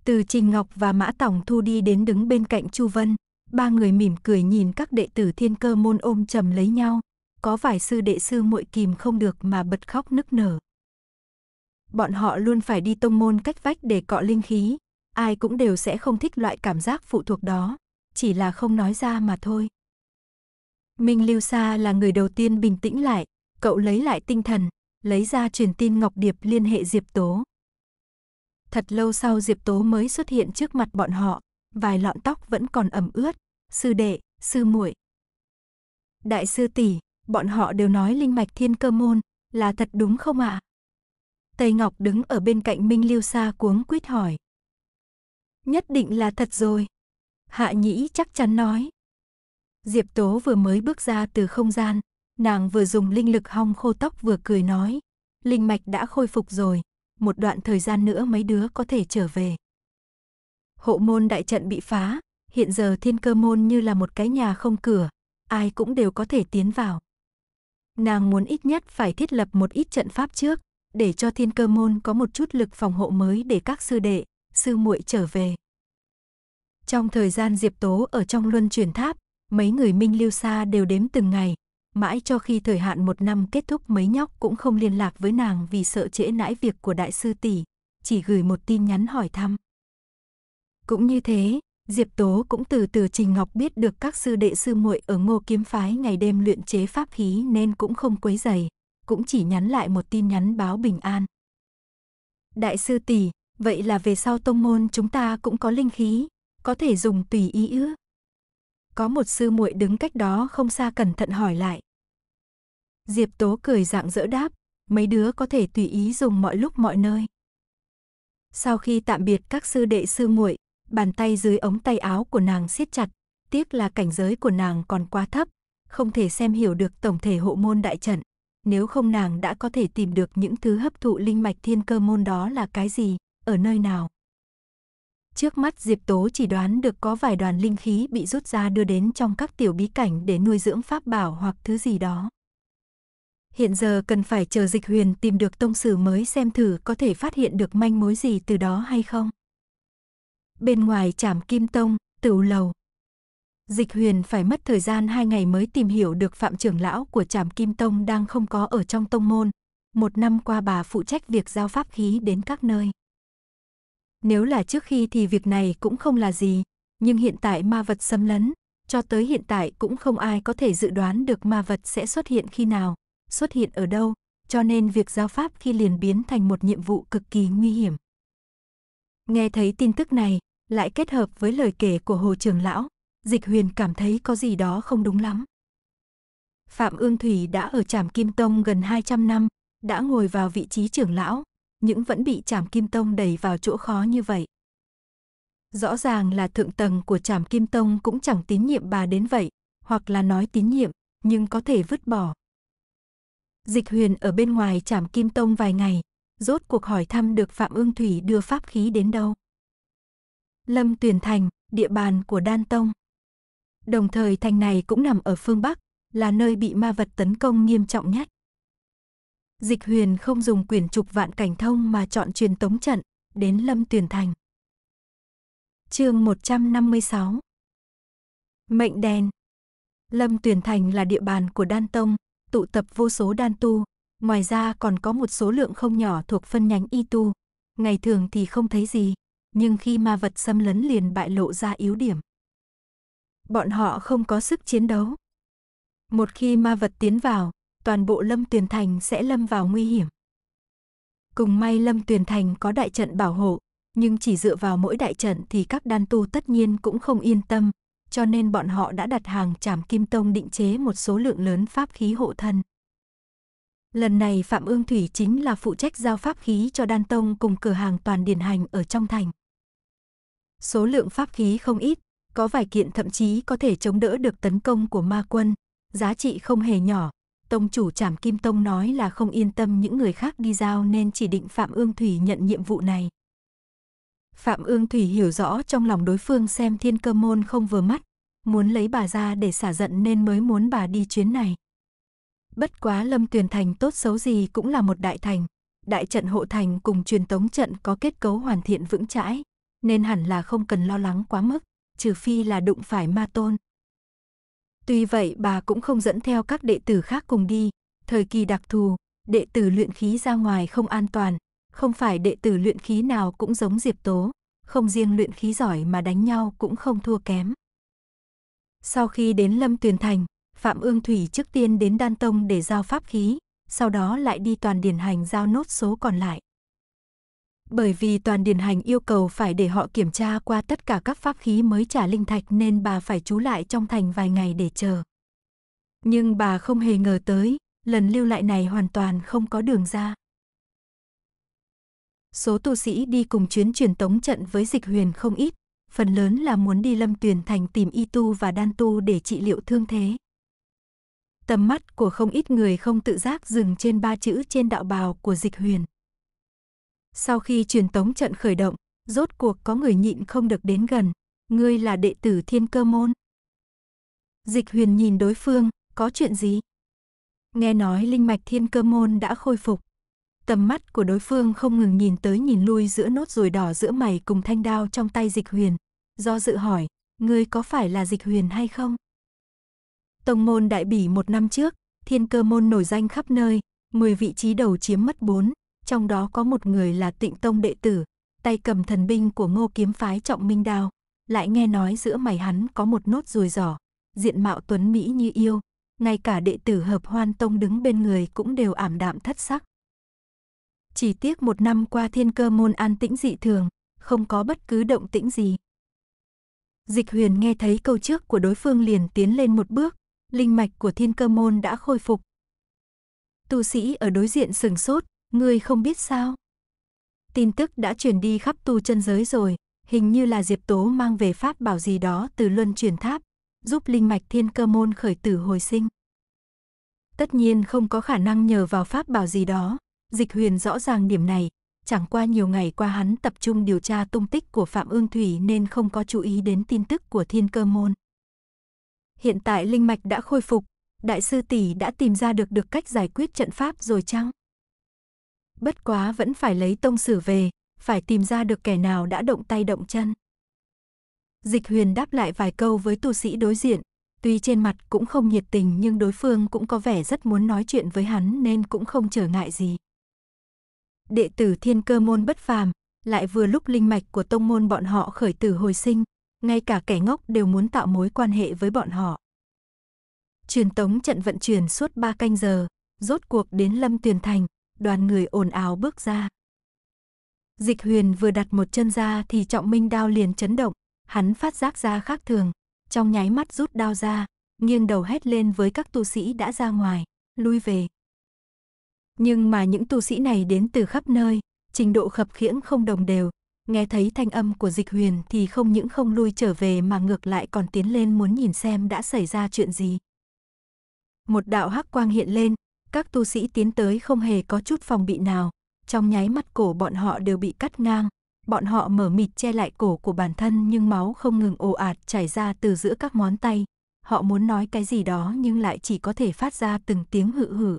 Từ Trình Ngọc và Mã Tổng Thu đi đến đứng bên cạnh Chu Vân, ba người mỉm cười nhìn các đệ tử thiên cơ môn ôm chầm lấy nhau, có vài sư đệ sư muội kìm không được mà bật khóc nức nở bọn họ luôn phải đi tông môn cách vách để cọ linh khí, ai cũng đều sẽ không thích loại cảm giác phụ thuộc đó, chỉ là không nói ra mà thôi. Minh Lưu Sa là người đầu tiên bình tĩnh lại, cậu lấy lại tinh thần, lấy ra truyền tin Ngọc Điệp liên hệ Diệp Tố. Thật lâu sau Diệp Tố mới xuất hiện trước mặt bọn họ, vài lọn tóc vẫn còn ẩm ướt, sư đệ, sư muội. Đại sư tỷ, bọn họ đều nói linh mạch thiên cơ môn, là thật đúng không ạ? À? Tây Ngọc đứng ở bên cạnh Minh Liêu Sa cuống quýt hỏi. Nhất định là thật rồi. Hạ Nhĩ chắc chắn nói. Diệp Tố vừa mới bước ra từ không gian, nàng vừa dùng linh lực hong khô tóc vừa cười nói. Linh mạch đã khôi phục rồi, một đoạn thời gian nữa mấy đứa có thể trở về. Hộ môn đại trận bị phá, hiện giờ thiên cơ môn như là một cái nhà không cửa, ai cũng đều có thể tiến vào. Nàng muốn ít nhất phải thiết lập một ít trận pháp trước, để cho thiên cơ môn có một chút lực phòng hộ mới để các sư đệ, sư muội trở về. Trong thời gian Diệp Tố ở trong luân chuyển tháp, mấy người Minh Lưu Sa đều đếm từng ngày, mãi cho khi thời hạn một năm kết thúc mấy nhóc cũng không liên lạc với nàng vì sợ trễ nãi việc của đại sư tỷ, chỉ gửi một tin nhắn hỏi thăm. Cũng như thế, Diệp Tố cũng từ từ Trình Ngọc biết được các sư đệ sư muội ở Ngô Kiếm phái ngày đêm luyện chế pháp khí nên cũng không quấy rầy cũng chỉ nhắn lại một tin nhắn báo bình an. Đại sư tỷ, vậy là về sau tông môn chúng ta cũng có linh khí, có thể dùng tùy ý ư? Có một sư muội đứng cách đó không xa cẩn thận hỏi lại. Diệp Tố cười dạng dỡ đáp, mấy đứa có thể tùy ý dùng mọi lúc mọi nơi. Sau khi tạm biệt các sư đệ sư muội, bàn tay dưới ống tay áo của nàng siết chặt, tiếc là cảnh giới của nàng còn quá thấp, không thể xem hiểu được tổng thể hộ môn đại trận nếu không nàng đã có thể tìm được những thứ hấp thụ linh mạch thiên cơ môn đó là cái gì, ở nơi nào. Trước mắt Diệp Tố chỉ đoán được có vài đoàn linh khí bị rút ra đưa đến trong các tiểu bí cảnh để nuôi dưỡng pháp bảo hoặc thứ gì đó. Hiện giờ cần phải chờ dịch huyền tìm được tông sử mới xem thử có thể phát hiện được manh mối gì từ đó hay không. Bên ngoài trảm kim tông, tửu lầu, Dịch huyền phải mất thời gian hai ngày mới tìm hiểu được phạm trưởng lão của Trạm kim tông đang không có ở trong tông môn. Một năm qua bà phụ trách việc giao pháp khí đến các nơi. Nếu là trước khi thì việc này cũng không là gì, nhưng hiện tại ma vật xâm lấn, cho tới hiện tại cũng không ai có thể dự đoán được ma vật sẽ xuất hiện khi nào, xuất hiện ở đâu, cho nên việc giao pháp khi liền biến thành một nhiệm vụ cực kỳ nguy hiểm. Nghe thấy tin tức này, lại kết hợp với lời kể của Hồ Trường Lão, Dịch Huyền cảm thấy có gì đó không đúng lắm. Phạm Ương Thủy đã ở Trạm Kim Tông gần 200 năm, đã ngồi vào vị trí trưởng lão, nhưng vẫn bị Trạm Kim Tông đẩy vào chỗ khó như vậy. Rõ ràng là thượng tầng của Trạm Kim Tông cũng chẳng tín nhiệm bà đến vậy, hoặc là nói tín nhiệm, nhưng có thể vứt bỏ. Dịch Huyền ở bên ngoài Trạm Kim Tông vài ngày, rốt cuộc hỏi thăm được Phạm Ương Thủy đưa pháp khí đến đâu. Lâm Tuyền Thành, địa bàn của Đan Tông. Đồng thời thành này cũng nằm ở phương Bắc, là nơi bị ma vật tấn công nghiêm trọng nhất. Dịch huyền không dùng quyển trục vạn cảnh thông mà chọn truyền tống trận, đến Lâm Tuyền Thành. chương 156 Mệnh đèn Lâm Tuyền Thành là địa bàn của Đan Tông, tụ tập vô số Đan Tu, ngoài ra còn có một số lượng không nhỏ thuộc phân nhánh Y Tu. Ngày thường thì không thấy gì, nhưng khi ma vật xâm lấn liền bại lộ ra yếu điểm bọn họ không có sức chiến đấu. Một khi ma vật tiến vào, toàn bộ Lâm Tuyền Thành sẽ lâm vào nguy hiểm. Cùng may Lâm Tuyền Thành có đại trận bảo hộ, nhưng chỉ dựa vào mỗi đại trận thì các đan tu tất nhiên cũng không yên tâm, cho nên bọn họ đã đặt hàng trảm kim tông định chế một số lượng lớn pháp khí hộ thân. Lần này Phạm Ương Thủy chính là phụ trách giao pháp khí cho đan tông cùng cửa hàng toàn điển hành ở trong thành. Số lượng pháp khí không ít, có vài kiện thậm chí có thể chống đỡ được tấn công của ma quân, giá trị không hề nhỏ. Tông chủ Trảm Kim Tông nói là không yên tâm những người khác đi giao nên chỉ định Phạm Ương Thủy nhận nhiệm vụ này. Phạm Ương Thủy hiểu rõ trong lòng đối phương xem thiên cơ môn không vừa mắt, muốn lấy bà ra để xả giận nên mới muốn bà đi chuyến này. Bất quá Lâm Tuyền Thành tốt xấu gì cũng là một đại thành, đại trận hộ thành cùng truyền tống trận có kết cấu hoàn thiện vững chãi, nên hẳn là không cần lo lắng quá mức trừ phi là đụng phải ma tôn. Tuy vậy bà cũng không dẫn theo các đệ tử khác cùng đi, thời kỳ đặc thù, đệ tử luyện khí ra ngoài không an toàn, không phải đệ tử luyện khí nào cũng giống Diệp Tố, không riêng luyện khí giỏi mà đánh nhau cũng không thua kém. Sau khi đến Lâm Tuyền Thành, Phạm Ương Thủy trước tiên đến Đan Tông để giao pháp khí, sau đó lại đi toàn điển hành giao nốt số còn lại. Bởi vì toàn điền hành yêu cầu phải để họ kiểm tra qua tất cả các pháp khí mới trả linh thạch nên bà phải trú lại trong thành vài ngày để chờ. Nhưng bà không hề ngờ tới, lần lưu lại này hoàn toàn không có đường ra. Số tu sĩ đi cùng chuyến truyền tống trận với dịch huyền không ít, phần lớn là muốn đi lâm tuyển thành tìm y tu và đan tu để trị liệu thương thế. Tầm mắt của không ít người không tự giác dừng trên ba chữ trên đạo bào của dịch huyền. Sau khi truyền tống trận khởi động, rốt cuộc có người nhịn không được đến gần, ngươi là đệ tử thiên cơ môn. Dịch huyền nhìn đối phương, có chuyện gì? Nghe nói linh mạch thiên cơ môn đã khôi phục. Tầm mắt của đối phương không ngừng nhìn tới nhìn lui giữa nốt ruồi đỏ giữa mày cùng thanh đao trong tay dịch huyền. Do dự hỏi, ngươi có phải là dịch huyền hay không? Tông môn đại bỉ một năm trước, thiên cơ môn nổi danh khắp nơi, 10 vị trí đầu chiếm mất 4, trong đó có một người là tịnh tông đệ tử, tay cầm thần binh của ngô kiếm phái trọng minh đao. Lại nghe nói giữa mày hắn có một nốt ruồi giỏ, diện mạo tuấn Mỹ như yêu, ngay cả đệ tử hợp hoan tông đứng bên người cũng đều ảm đạm thất sắc. Chỉ tiếc một năm qua thiên cơ môn an tĩnh dị thường, không có bất cứ động tĩnh gì. Dịch huyền nghe thấy câu trước của đối phương liền tiến lên một bước, linh mạch của thiên cơ môn đã khôi phục. Tu sĩ ở đối diện sừng sốt, Ngươi không biết sao? Tin tức đã truyền đi khắp tu chân giới rồi, hình như là Diệp Tố mang về pháp bảo gì đó từ luân truyền tháp, giúp linh mạch thiên cơ môn khởi tử hồi sinh. Tất nhiên không có khả năng nhờ vào pháp bảo gì đó, dịch huyền rõ ràng điểm này, chẳng qua nhiều ngày qua hắn tập trung điều tra tung tích của Phạm Ương Thủy nên không có chú ý đến tin tức của thiên cơ môn. Hiện tại linh mạch đã khôi phục, đại sư tỷ đã tìm ra được được cách giải quyết trận pháp rồi chăng? Bất quá vẫn phải lấy tông sử về, phải tìm ra được kẻ nào đã động tay động chân. Dịch huyền đáp lại vài câu với tu sĩ đối diện, tuy trên mặt cũng không nhiệt tình nhưng đối phương cũng có vẻ rất muốn nói chuyện với hắn nên cũng không trở ngại gì. Đệ tử thiên cơ môn bất phàm, lại vừa lúc linh mạch của tông môn bọn họ khởi tử hồi sinh, ngay cả kẻ ngốc đều muốn tạo mối quan hệ với bọn họ. Truyền tống trận vận chuyển suốt 3 canh giờ, rốt cuộc đến Lâm Tuyền Thành, đoàn người ồn ào bước ra. Dịch huyền vừa đặt một chân ra thì trọng minh đao liền chấn động, hắn phát giác ra khác thường, trong nháy mắt rút đao ra, nghiêng đầu hét lên với các tu sĩ đã ra ngoài, lui về. Nhưng mà những tu sĩ này đến từ khắp nơi, trình độ khập khiễng không đồng đều, nghe thấy thanh âm của dịch huyền thì không những không lui trở về mà ngược lại còn tiến lên muốn nhìn xem đã xảy ra chuyện gì. Một đạo hắc quang hiện lên, các tu sĩ tiến tới không hề có chút phòng bị nào, trong nháy mắt cổ bọn họ đều bị cắt ngang. Bọn họ mở mịt che lại cổ của bản thân nhưng máu không ngừng ồ ạt chảy ra từ giữa các ngón tay. Họ muốn nói cái gì đó nhưng lại chỉ có thể phát ra từng tiếng hự hự.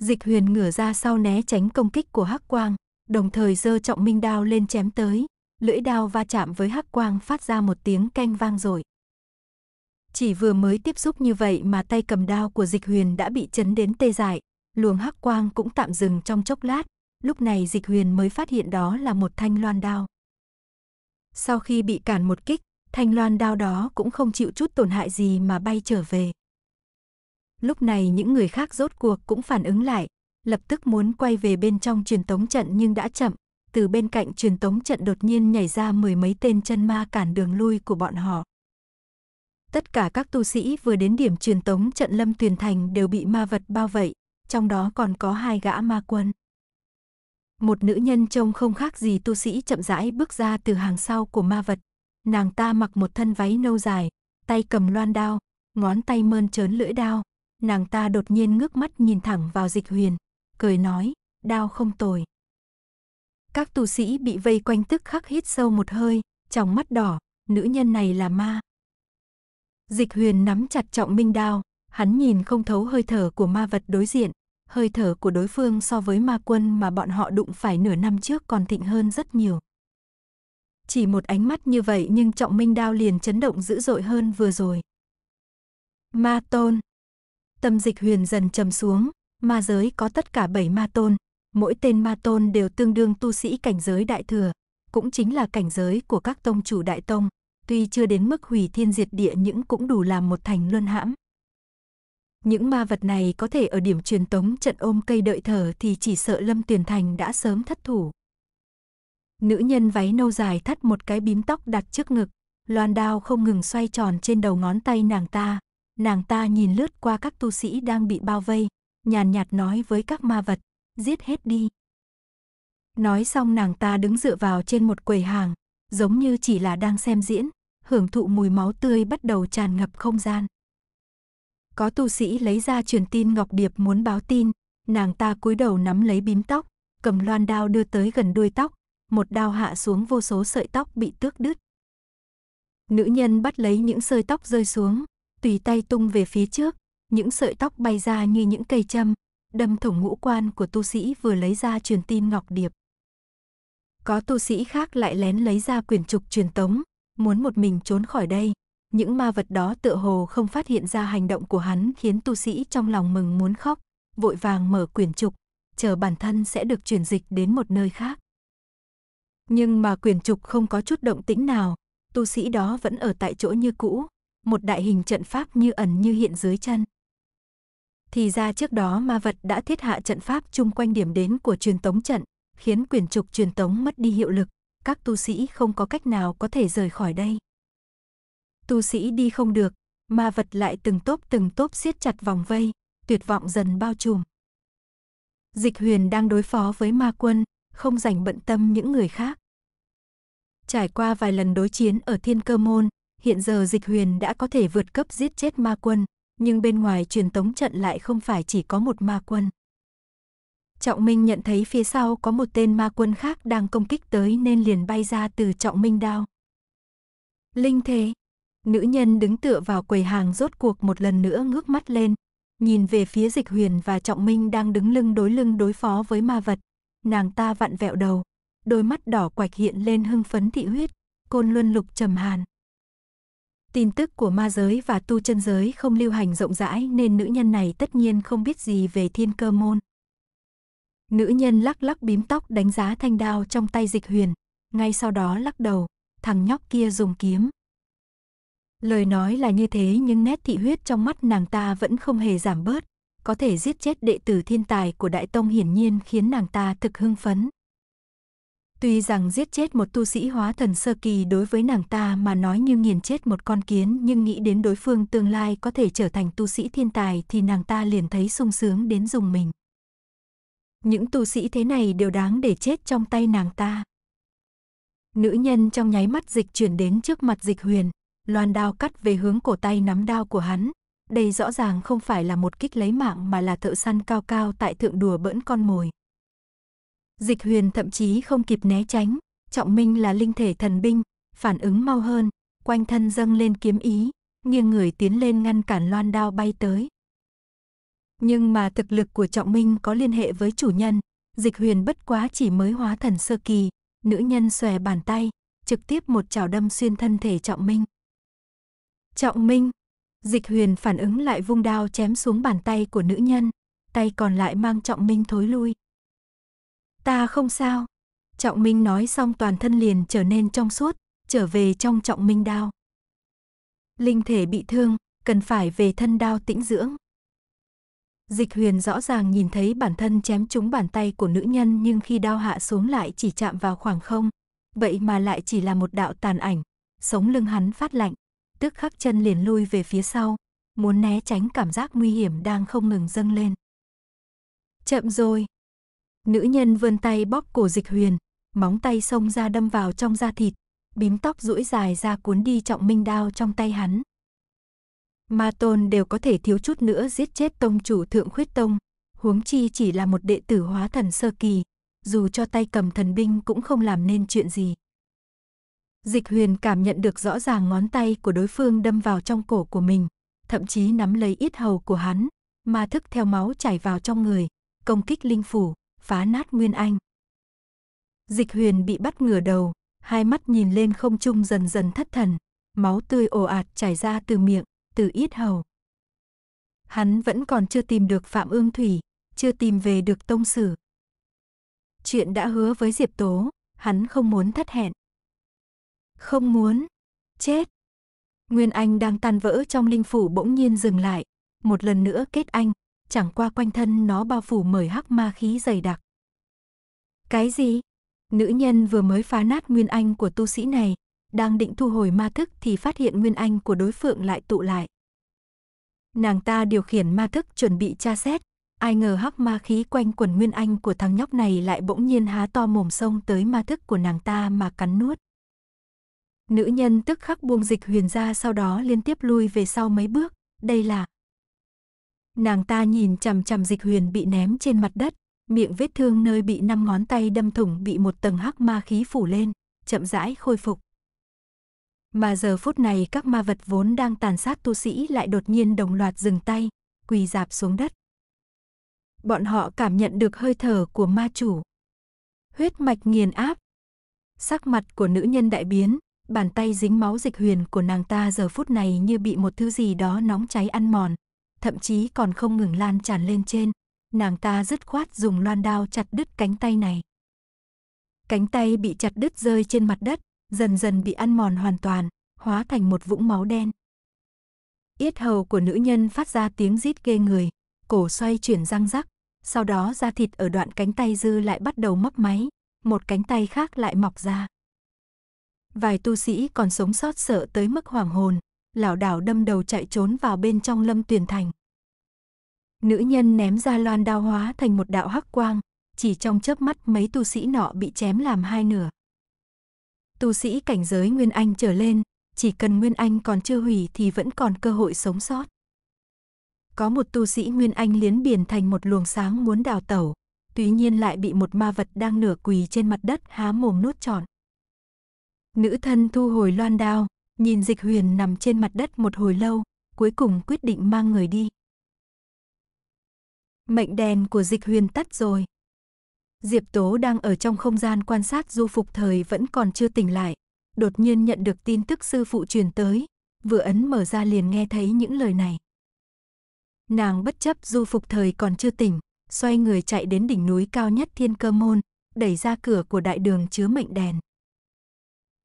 Dịch huyền ngửa ra sau né tránh công kích của hắc quang, đồng thời giơ trọng minh đao lên chém tới. Lưỡi đao va chạm với hắc quang phát ra một tiếng canh vang rồi. Chỉ vừa mới tiếp xúc như vậy mà tay cầm đao của dịch huyền đã bị chấn đến tê dại, luồng hắc quang cũng tạm dừng trong chốc lát, lúc này dịch huyền mới phát hiện đó là một thanh loan đao. Sau khi bị cản một kích, thanh loan đao đó cũng không chịu chút tổn hại gì mà bay trở về. Lúc này những người khác rốt cuộc cũng phản ứng lại, lập tức muốn quay về bên trong truyền tống trận nhưng đã chậm, từ bên cạnh truyền tống trận đột nhiên nhảy ra mười mấy tên chân ma cản đường lui của bọn họ tất cả các tu sĩ vừa đến điểm truyền tống trận lâm tuyền thành đều bị ma vật bao vây, trong đó còn có hai gã ma quân. Một nữ nhân trông không khác gì tu sĩ chậm rãi bước ra từ hàng sau của ma vật. Nàng ta mặc một thân váy nâu dài, tay cầm loan đao, ngón tay mơn trớn lưỡi đao. Nàng ta đột nhiên ngước mắt nhìn thẳng vào dịch huyền, cười nói, đao không tồi. Các tu sĩ bị vây quanh tức khắc hít sâu một hơi, trong mắt đỏ, nữ nhân này là ma. Dịch huyền nắm chặt trọng minh đao, hắn nhìn không thấu hơi thở của ma vật đối diện, hơi thở của đối phương so với ma quân mà bọn họ đụng phải nửa năm trước còn thịnh hơn rất nhiều. Chỉ một ánh mắt như vậy nhưng trọng minh đao liền chấn động dữ dội hơn vừa rồi. Ma tôn Tâm dịch huyền dần trầm xuống, ma giới có tất cả bảy ma tôn, mỗi tên ma tôn đều tương đương tu sĩ cảnh giới đại thừa, cũng chính là cảnh giới của các tông chủ đại tông, tuy chưa đến mức hủy thiên diệt địa những cũng đủ làm một thành luân hãm. Những ma vật này có thể ở điểm truyền tống trận ôm cây đợi thở thì chỉ sợ Lâm Tuyền Thành đã sớm thất thủ. Nữ nhân váy nâu dài thắt một cái bím tóc đặt trước ngực, loan đao không ngừng xoay tròn trên đầu ngón tay nàng ta. Nàng ta nhìn lướt qua các tu sĩ đang bị bao vây, nhàn nhạt nói với các ma vật, giết hết đi. Nói xong nàng ta đứng dựa vào trên một quầy hàng, giống như chỉ là đang xem diễn, hưởng thụ mùi máu tươi bắt đầu tràn ngập không gian. Có tu sĩ lấy ra truyền tin Ngọc Điệp muốn báo tin, nàng ta cúi đầu nắm lấy bím tóc, cầm loan đao đưa tới gần đuôi tóc, một đao hạ xuống vô số sợi tóc bị tước đứt. Nữ nhân bắt lấy những sợi tóc rơi xuống, tùy tay tung về phía trước, những sợi tóc bay ra như những cây châm, đâm thủng ngũ quan của tu sĩ vừa lấy ra truyền tin Ngọc Điệp. Có tu sĩ khác lại lén lấy ra quyển trục truyền tống, muốn một mình trốn khỏi đây. Những ma vật đó tựa hồ không phát hiện ra hành động của hắn khiến tu sĩ trong lòng mừng muốn khóc, vội vàng mở quyển trục, chờ bản thân sẽ được chuyển dịch đến một nơi khác. Nhưng mà quyển trục không có chút động tĩnh nào, tu sĩ đó vẫn ở tại chỗ như cũ, một đại hình trận pháp như ẩn như hiện dưới chân. Thì ra trước đó ma vật đã thiết hạ trận pháp chung quanh điểm đến của truyền tống trận, khiến quyển trục truyền tống mất đi hiệu lực, các tu sĩ không có cách nào có thể rời khỏi đây. Tu sĩ đi không được, ma vật lại từng tốp từng tốp siết chặt vòng vây, tuyệt vọng dần bao trùm. Dịch huyền đang đối phó với ma quân, không dành bận tâm những người khác. Trải qua vài lần đối chiến ở thiên cơ môn, hiện giờ dịch huyền đã có thể vượt cấp giết chết ma quân, nhưng bên ngoài truyền tống trận lại không phải chỉ có một ma quân. Trọng Minh nhận thấy phía sau có một tên ma quân khác đang công kích tới nên liền bay ra từ Trọng Minh đao. Linh thế. Nữ nhân đứng tựa vào quầy hàng rốt cuộc một lần nữa ngước mắt lên, nhìn về phía Dịch Huyền và Trọng Minh đang đứng lưng đối lưng đối phó với ma vật. Nàng ta vặn vẹo đầu, đôi mắt đỏ quạch hiện lên hưng phấn thị huyết, côn luân lục trầm hàn. Tin tức của ma giới và tu chân giới không lưu hành rộng rãi nên nữ nhân này tất nhiên không biết gì về thiên cơ môn. Nữ nhân lắc lắc bím tóc đánh giá thanh đao trong tay dịch huyền, ngay sau đó lắc đầu, thằng nhóc kia dùng kiếm. Lời nói là như thế nhưng nét thị huyết trong mắt nàng ta vẫn không hề giảm bớt, có thể giết chết đệ tử thiên tài của Đại Tông hiển nhiên khiến nàng ta thực hưng phấn. Tuy rằng giết chết một tu sĩ hóa thần sơ kỳ đối với nàng ta mà nói như nghiền chết một con kiến nhưng nghĩ đến đối phương tương lai có thể trở thành tu sĩ thiên tài thì nàng ta liền thấy sung sướng đến dùng mình. Những tu sĩ thế này đều đáng để chết trong tay nàng ta. Nữ nhân trong nháy mắt dịch chuyển đến trước mặt dịch huyền, loan đao cắt về hướng cổ tay nắm đao của hắn. Đây rõ ràng không phải là một kích lấy mạng mà là thợ săn cao cao tại thượng đùa bỡn con mồi. Dịch huyền thậm chí không kịp né tránh, trọng minh là linh thể thần binh, phản ứng mau hơn, quanh thân dâng lên kiếm ý, nghiêng người tiến lên ngăn cản loan đao bay tới. Nhưng mà thực lực của Trọng Minh có liên hệ với chủ nhân, dịch huyền bất quá chỉ mới hóa thần sơ kỳ, nữ nhân xòe bàn tay, trực tiếp một chảo đâm xuyên thân thể Trọng Minh. Trọng Minh, dịch huyền phản ứng lại vung đao chém xuống bàn tay của nữ nhân, tay còn lại mang Trọng Minh thối lui. Ta không sao. Trọng Minh nói xong toàn thân liền trở nên trong suốt, trở về trong Trọng Minh đao. Linh thể bị thương, cần phải về thân đao tĩnh dưỡng. Dịch huyền rõ ràng nhìn thấy bản thân chém trúng bàn tay của nữ nhân nhưng khi đao hạ xuống lại chỉ chạm vào khoảng không. Vậy mà lại chỉ là một đạo tàn ảnh. Sống lưng hắn phát lạnh. Tức khắc chân liền lui về phía sau. Muốn né tránh cảm giác nguy hiểm đang không ngừng dâng lên. Chậm rồi. Nữ nhân vươn tay bóp cổ dịch huyền. Móng tay xông ra đâm vào trong da thịt. Bím tóc duỗi dài ra cuốn đi trọng minh đao trong tay hắn ma tôn đều có thể thiếu chút nữa giết chết tông chủ thượng khuyết tông, huống chi chỉ là một đệ tử hóa thần sơ kỳ, dù cho tay cầm thần binh cũng không làm nên chuyện gì. Dịch huyền cảm nhận được rõ ràng ngón tay của đối phương đâm vào trong cổ của mình, thậm chí nắm lấy ít hầu của hắn, ma thức theo máu chảy vào trong người, công kích linh phủ, phá nát nguyên anh. Dịch huyền bị bắt ngửa đầu, hai mắt nhìn lên không trung dần dần thất thần, máu tươi ồ ạt chảy ra từ miệng, từ Yết Hầu. Hắn vẫn còn chưa tìm được Phạm Ương Thủy, chưa tìm về được Tông Sử. Chuyện đã hứa với Diệp Tố, hắn không muốn thất hẹn. Không muốn. Chết. Nguyên Anh đang tan vỡ trong linh phủ bỗng nhiên dừng lại, một lần nữa kết anh, chẳng qua quanh thân nó bao phủ mời hắc ma khí dày đặc. Cái gì? Nữ nhân vừa mới phá nát Nguyên Anh của tu sĩ này, đang định thu hồi ma thức thì phát hiện nguyên anh của đối phượng lại tụ lại. Nàng ta điều khiển ma thức chuẩn bị tra xét, ai ngờ hắc ma khí quanh quần nguyên anh của thằng nhóc này lại bỗng nhiên há to mồm sông tới ma thức của nàng ta mà cắn nuốt. Nữ nhân tức khắc buông dịch huyền ra sau đó liên tiếp lui về sau mấy bước, đây là... Nàng ta nhìn chằm chằm dịch huyền bị ném trên mặt đất, miệng vết thương nơi bị năm ngón tay đâm thủng bị một tầng hắc ma khí phủ lên, chậm rãi khôi phục. Mà giờ phút này các ma vật vốn đang tàn sát tu sĩ lại đột nhiên đồng loạt dừng tay, quỳ dạp xuống đất. Bọn họ cảm nhận được hơi thở của ma chủ. Huyết mạch nghiền áp. Sắc mặt của nữ nhân đại biến, bàn tay dính máu dịch huyền của nàng ta giờ phút này như bị một thứ gì đó nóng cháy ăn mòn, thậm chí còn không ngừng lan tràn lên trên. Nàng ta dứt khoát dùng loan đao chặt đứt cánh tay này. Cánh tay bị chặt đứt rơi trên mặt đất, dần dần bị ăn mòn hoàn toàn, hóa thành một vũng máu đen. Yết hầu của nữ nhân phát ra tiếng rít ghê người, cổ xoay chuyển răng rắc, sau đó da thịt ở đoạn cánh tay dư lại bắt đầu mấp máy, một cánh tay khác lại mọc ra. Vài tu sĩ còn sống sót sợ tới mức hoảng hồn, lảo đảo đâm đầu chạy trốn vào bên trong lâm tuyển thành. Nữ nhân ném ra loan đao hóa thành một đạo hắc quang, chỉ trong chớp mắt mấy tu sĩ nọ bị chém làm hai nửa tu sĩ cảnh giới Nguyên Anh trở lên, chỉ cần Nguyên Anh còn chưa hủy thì vẫn còn cơ hội sống sót. Có một tu sĩ Nguyên Anh liến biển thành một luồng sáng muốn đào tẩu, tuy nhiên lại bị một ma vật đang nửa quỳ trên mặt đất há mồm nuốt trọn. Nữ thân thu hồi loan đao, nhìn dịch huyền nằm trên mặt đất một hồi lâu, cuối cùng quyết định mang người đi. Mệnh đèn của dịch huyền tắt rồi, Diệp Tố đang ở trong không gian quan sát du phục thời vẫn còn chưa tỉnh lại. Đột nhiên nhận được tin tức sư phụ truyền tới, vừa ấn mở ra liền nghe thấy những lời này. Nàng bất chấp du phục thời còn chưa tỉnh, xoay người chạy đến đỉnh núi cao nhất thiên cơ môn, đẩy ra cửa của đại đường chứa mệnh đèn.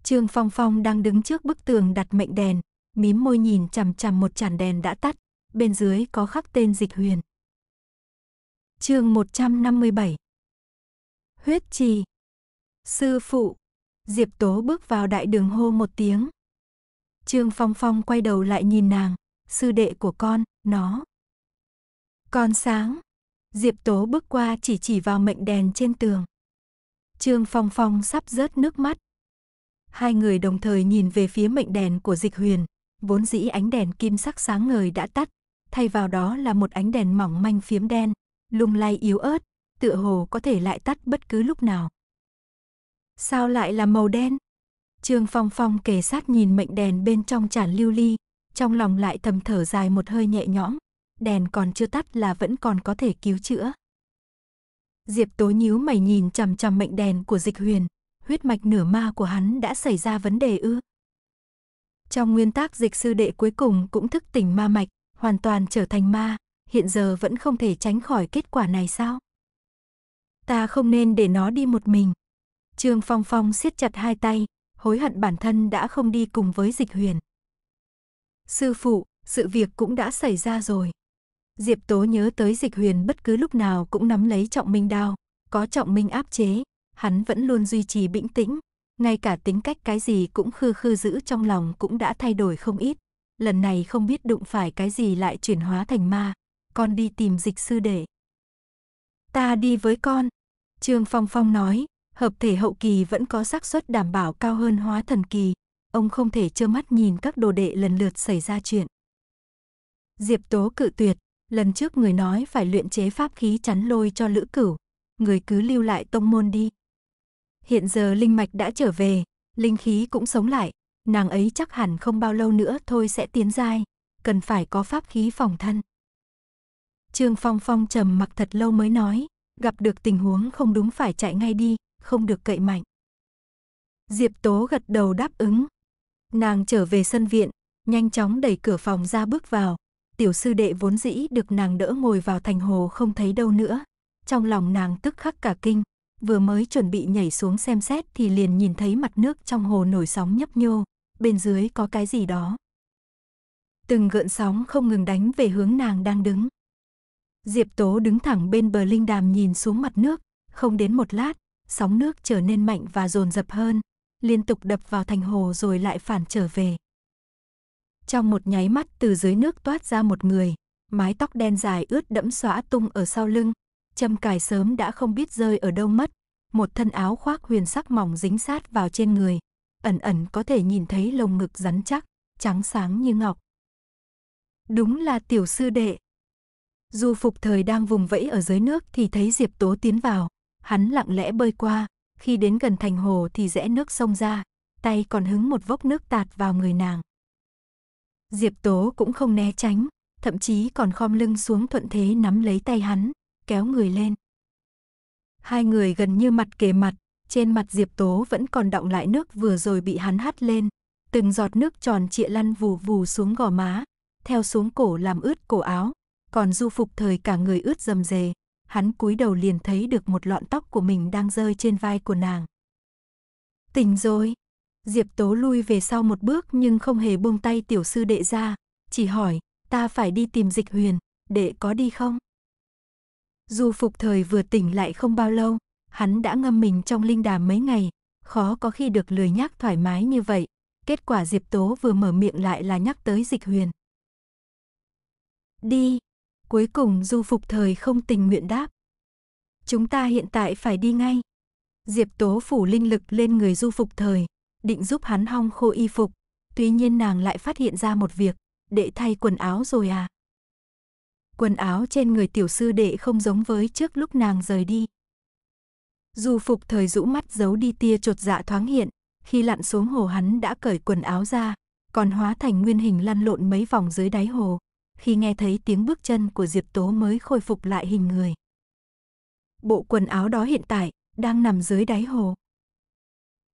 Trương Phong Phong đang đứng trước bức tường đặt mệnh đèn, mím môi nhìn chằm chằm một chản đèn đã tắt, bên dưới có khắc tên Dịch Huyền. Chương 157 huyết trì. Sư phụ, Diệp Tố bước vào đại đường hô một tiếng. Trương Phong Phong quay đầu lại nhìn nàng, sư đệ của con, nó. Con sáng. Diệp Tố bước qua chỉ chỉ vào mệnh đèn trên tường. Trương Phong Phong sắp rớt nước mắt. Hai người đồng thời nhìn về phía mệnh đèn của Dịch Huyền, vốn dĩ ánh đèn kim sắc sáng ngời đã tắt, thay vào đó là một ánh đèn mỏng manh phiếm đen, lung lay yếu ớt, tựa hồ có thể lại tắt bất cứ lúc nào. Sao lại là màu đen? Trương Phong Phong kề sát nhìn mệnh đèn bên trong chản lưu ly, trong lòng lại thầm thở dài một hơi nhẹ nhõm, đèn còn chưa tắt là vẫn còn có thể cứu chữa. Diệp Tố nhíu mày nhìn chằm chằm mệnh đèn của Dịch Huyền, huyết mạch nửa ma của hắn đã xảy ra vấn đề ư? Trong nguyên tác dịch sư đệ cuối cùng cũng thức tỉnh ma mạch, hoàn toàn trở thành ma, hiện giờ vẫn không thể tránh khỏi kết quả này sao? ta không nên để nó đi một mình. Trương Phong Phong siết chặt hai tay, hối hận bản thân đã không đi cùng với dịch huyền. Sư phụ, sự việc cũng đã xảy ra rồi. Diệp Tố nhớ tới dịch huyền bất cứ lúc nào cũng nắm lấy trọng minh đao, có trọng minh áp chế, hắn vẫn luôn duy trì bĩnh tĩnh, ngay cả tính cách cái gì cũng khư khư giữ trong lòng cũng đã thay đổi không ít. Lần này không biết đụng phải cái gì lại chuyển hóa thành ma, con đi tìm dịch sư để. Ta đi với con. Trương Phong Phong nói, hợp thể hậu kỳ vẫn có xác suất đảm bảo cao hơn hóa thần kỳ. Ông không thể trơ mắt nhìn các đồ đệ lần lượt xảy ra chuyện. Diệp Tố cự tuyệt, lần trước người nói phải luyện chế pháp khí chắn lôi cho Lữ Cửu, người cứ lưu lại tông môn đi. Hiện giờ linh mạch đã trở về, linh khí cũng sống lại, nàng ấy chắc hẳn không bao lâu nữa thôi sẽ tiến giai, cần phải có pháp khí phòng thân. Trương Phong Phong trầm mặc thật lâu mới nói, gặp được tình huống không đúng phải chạy ngay đi, không được cậy mạnh. Diệp Tố gật đầu đáp ứng. Nàng trở về sân viện, nhanh chóng đẩy cửa phòng ra bước vào. Tiểu sư đệ vốn dĩ được nàng đỡ ngồi vào thành hồ không thấy đâu nữa. Trong lòng nàng tức khắc cả kinh, vừa mới chuẩn bị nhảy xuống xem xét thì liền nhìn thấy mặt nước trong hồ nổi sóng nhấp nhô, bên dưới có cái gì đó. Từng gợn sóng không ngừng đánh về hướng nàng đang đứng. Diệp Tố đứng thẳng bên bờ linh đàm nhìn xuống mặt nước, không đến một lát, sóng nước trở nên mạnh và dồn dập hơn, liên tục đập vào thành hồ rồi lại phản trở về. Trong một nháy mắt từ dưới nước toát ra một người, mái tóc đen dài ướt đẫm xóa tung ở sau lưng, châm cài sớm đã không biết rơi ở đâu mất, một thân áo khoác huyền sắc mỏng dính sát vào trên người, ẩn ẩn có thể nhìn thấy lồng ngực rắn chắc, trắng sáng như ngọc. Đúng là tiểu sư đệ, Du Phục Thời đang vùng vẫy ở dưới nước thì thấy Diệp Tố tiến vào, hắn lặng lẽ bơi qua, khi đến gần thành hồ thì rẽ nước sông ra, tay còn hứng một vốc nước tạt vào người nàng. Diệp Tố cũng không né tránh, thậm chí còn khom lưng xuống thuận thế nắm lấy tay hắn, kéo người lên. Hai người gần như mặt kề mặt, trên mặt Diệp Tố vẫn còn đọng lại nước vừa rồi bị hắn hắt lên, từng giọt nước tròn trịa lăn vù vù xuống gò má, theo xuống cổ làm ướt cổ áo, còn du phục thời cả người ướt dầm dề, hắn cúi đầu liền thấy được một lọn tóc của mình đang rơi trên vai của nàng. Tỉnh rồi. Diệp Tố lui về sau một bước nhưng không hề buông tay tiểu sư đệ ra, chỉ hỏi, ta phải đi tìm dịch huyền, đệ có đi không? Du phục thời vừa tỉnh lại không bao lâu, hắn đã ngâm mình trong linh đàm mấy ngày, khó có khi được lười nhắc thoải mái như vậy. Kết quả Diệp Tố vừa mở miệng lại là nhắc tới dịch huyền. Đi, Cuối cùng du phục thời không tình nguyện đáp. Chúng ta hiện tại phải đi ngay. Diệp tố phủ linh lực lên người du phục thời, định giúp hắn hong khô y phục. Tuy nhiên nàng lại phát hiện ra một việc, đệ thay quần áo rồi à. Quần áo trên người tiểu sư đệ không giống với trước lúc nàng rời đi. Du phục thời rũ mắt giấu đi tia chột dạ thoáng hiện, khi lặn xuống hồ hắn đã cởi quần áo ra, còn hóa thành nguyên hình lăn lộn mấy vòng dưới đáy hồ, khi nghe thấy tiếng bước chân của Diệp Tố mới khôi phục lại hình người. Bộ quần áo đó hiện tại đang nằm dưới đáy hồ.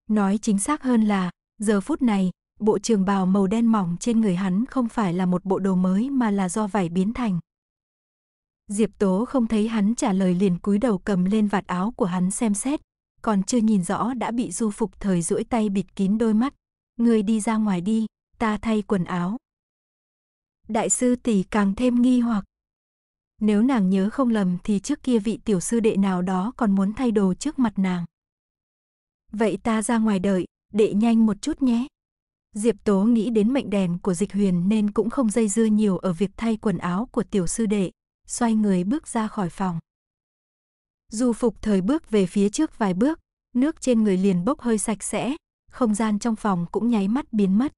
Nói chính xác hơn là, giờ phút này, bộ trường bào màu đen mỏng trên người hắn không phải là một bộ đồ mới mà là do vải biến thành. Diệp Tố không thấy hắn trả lời liền cúi đầu cầm lên vạt áo của hắn xem xét, còn chưa nhìn rõ đã bị du phục thời duỗi tay bịt kín đôi mắt. người đi ra ngoài đi, ta thay quần áo đại sư tỷ càng thêm nghi hoặc. Nếu nàng nhớ không lầm thì trước kia vị tiểu sư đệ nào đó còn muốn thay đồ trước mặt nàng. Vậy ta ra ngoài đợi, đệ nhanh một chút nhé. Diệp Tố nghĩ đến mệnh đèn của Dịch Huyền nên cũng không dây dưa nhiều ở việc thay quần áo của tiểu sư đệ, xoay người bước ra khỏi phòng. Du phục thời bước về phía trước vài bước, nước trên người liền bốc hơi sạch sẽ, không gian trong phòng cũng nháy mắt biến mất.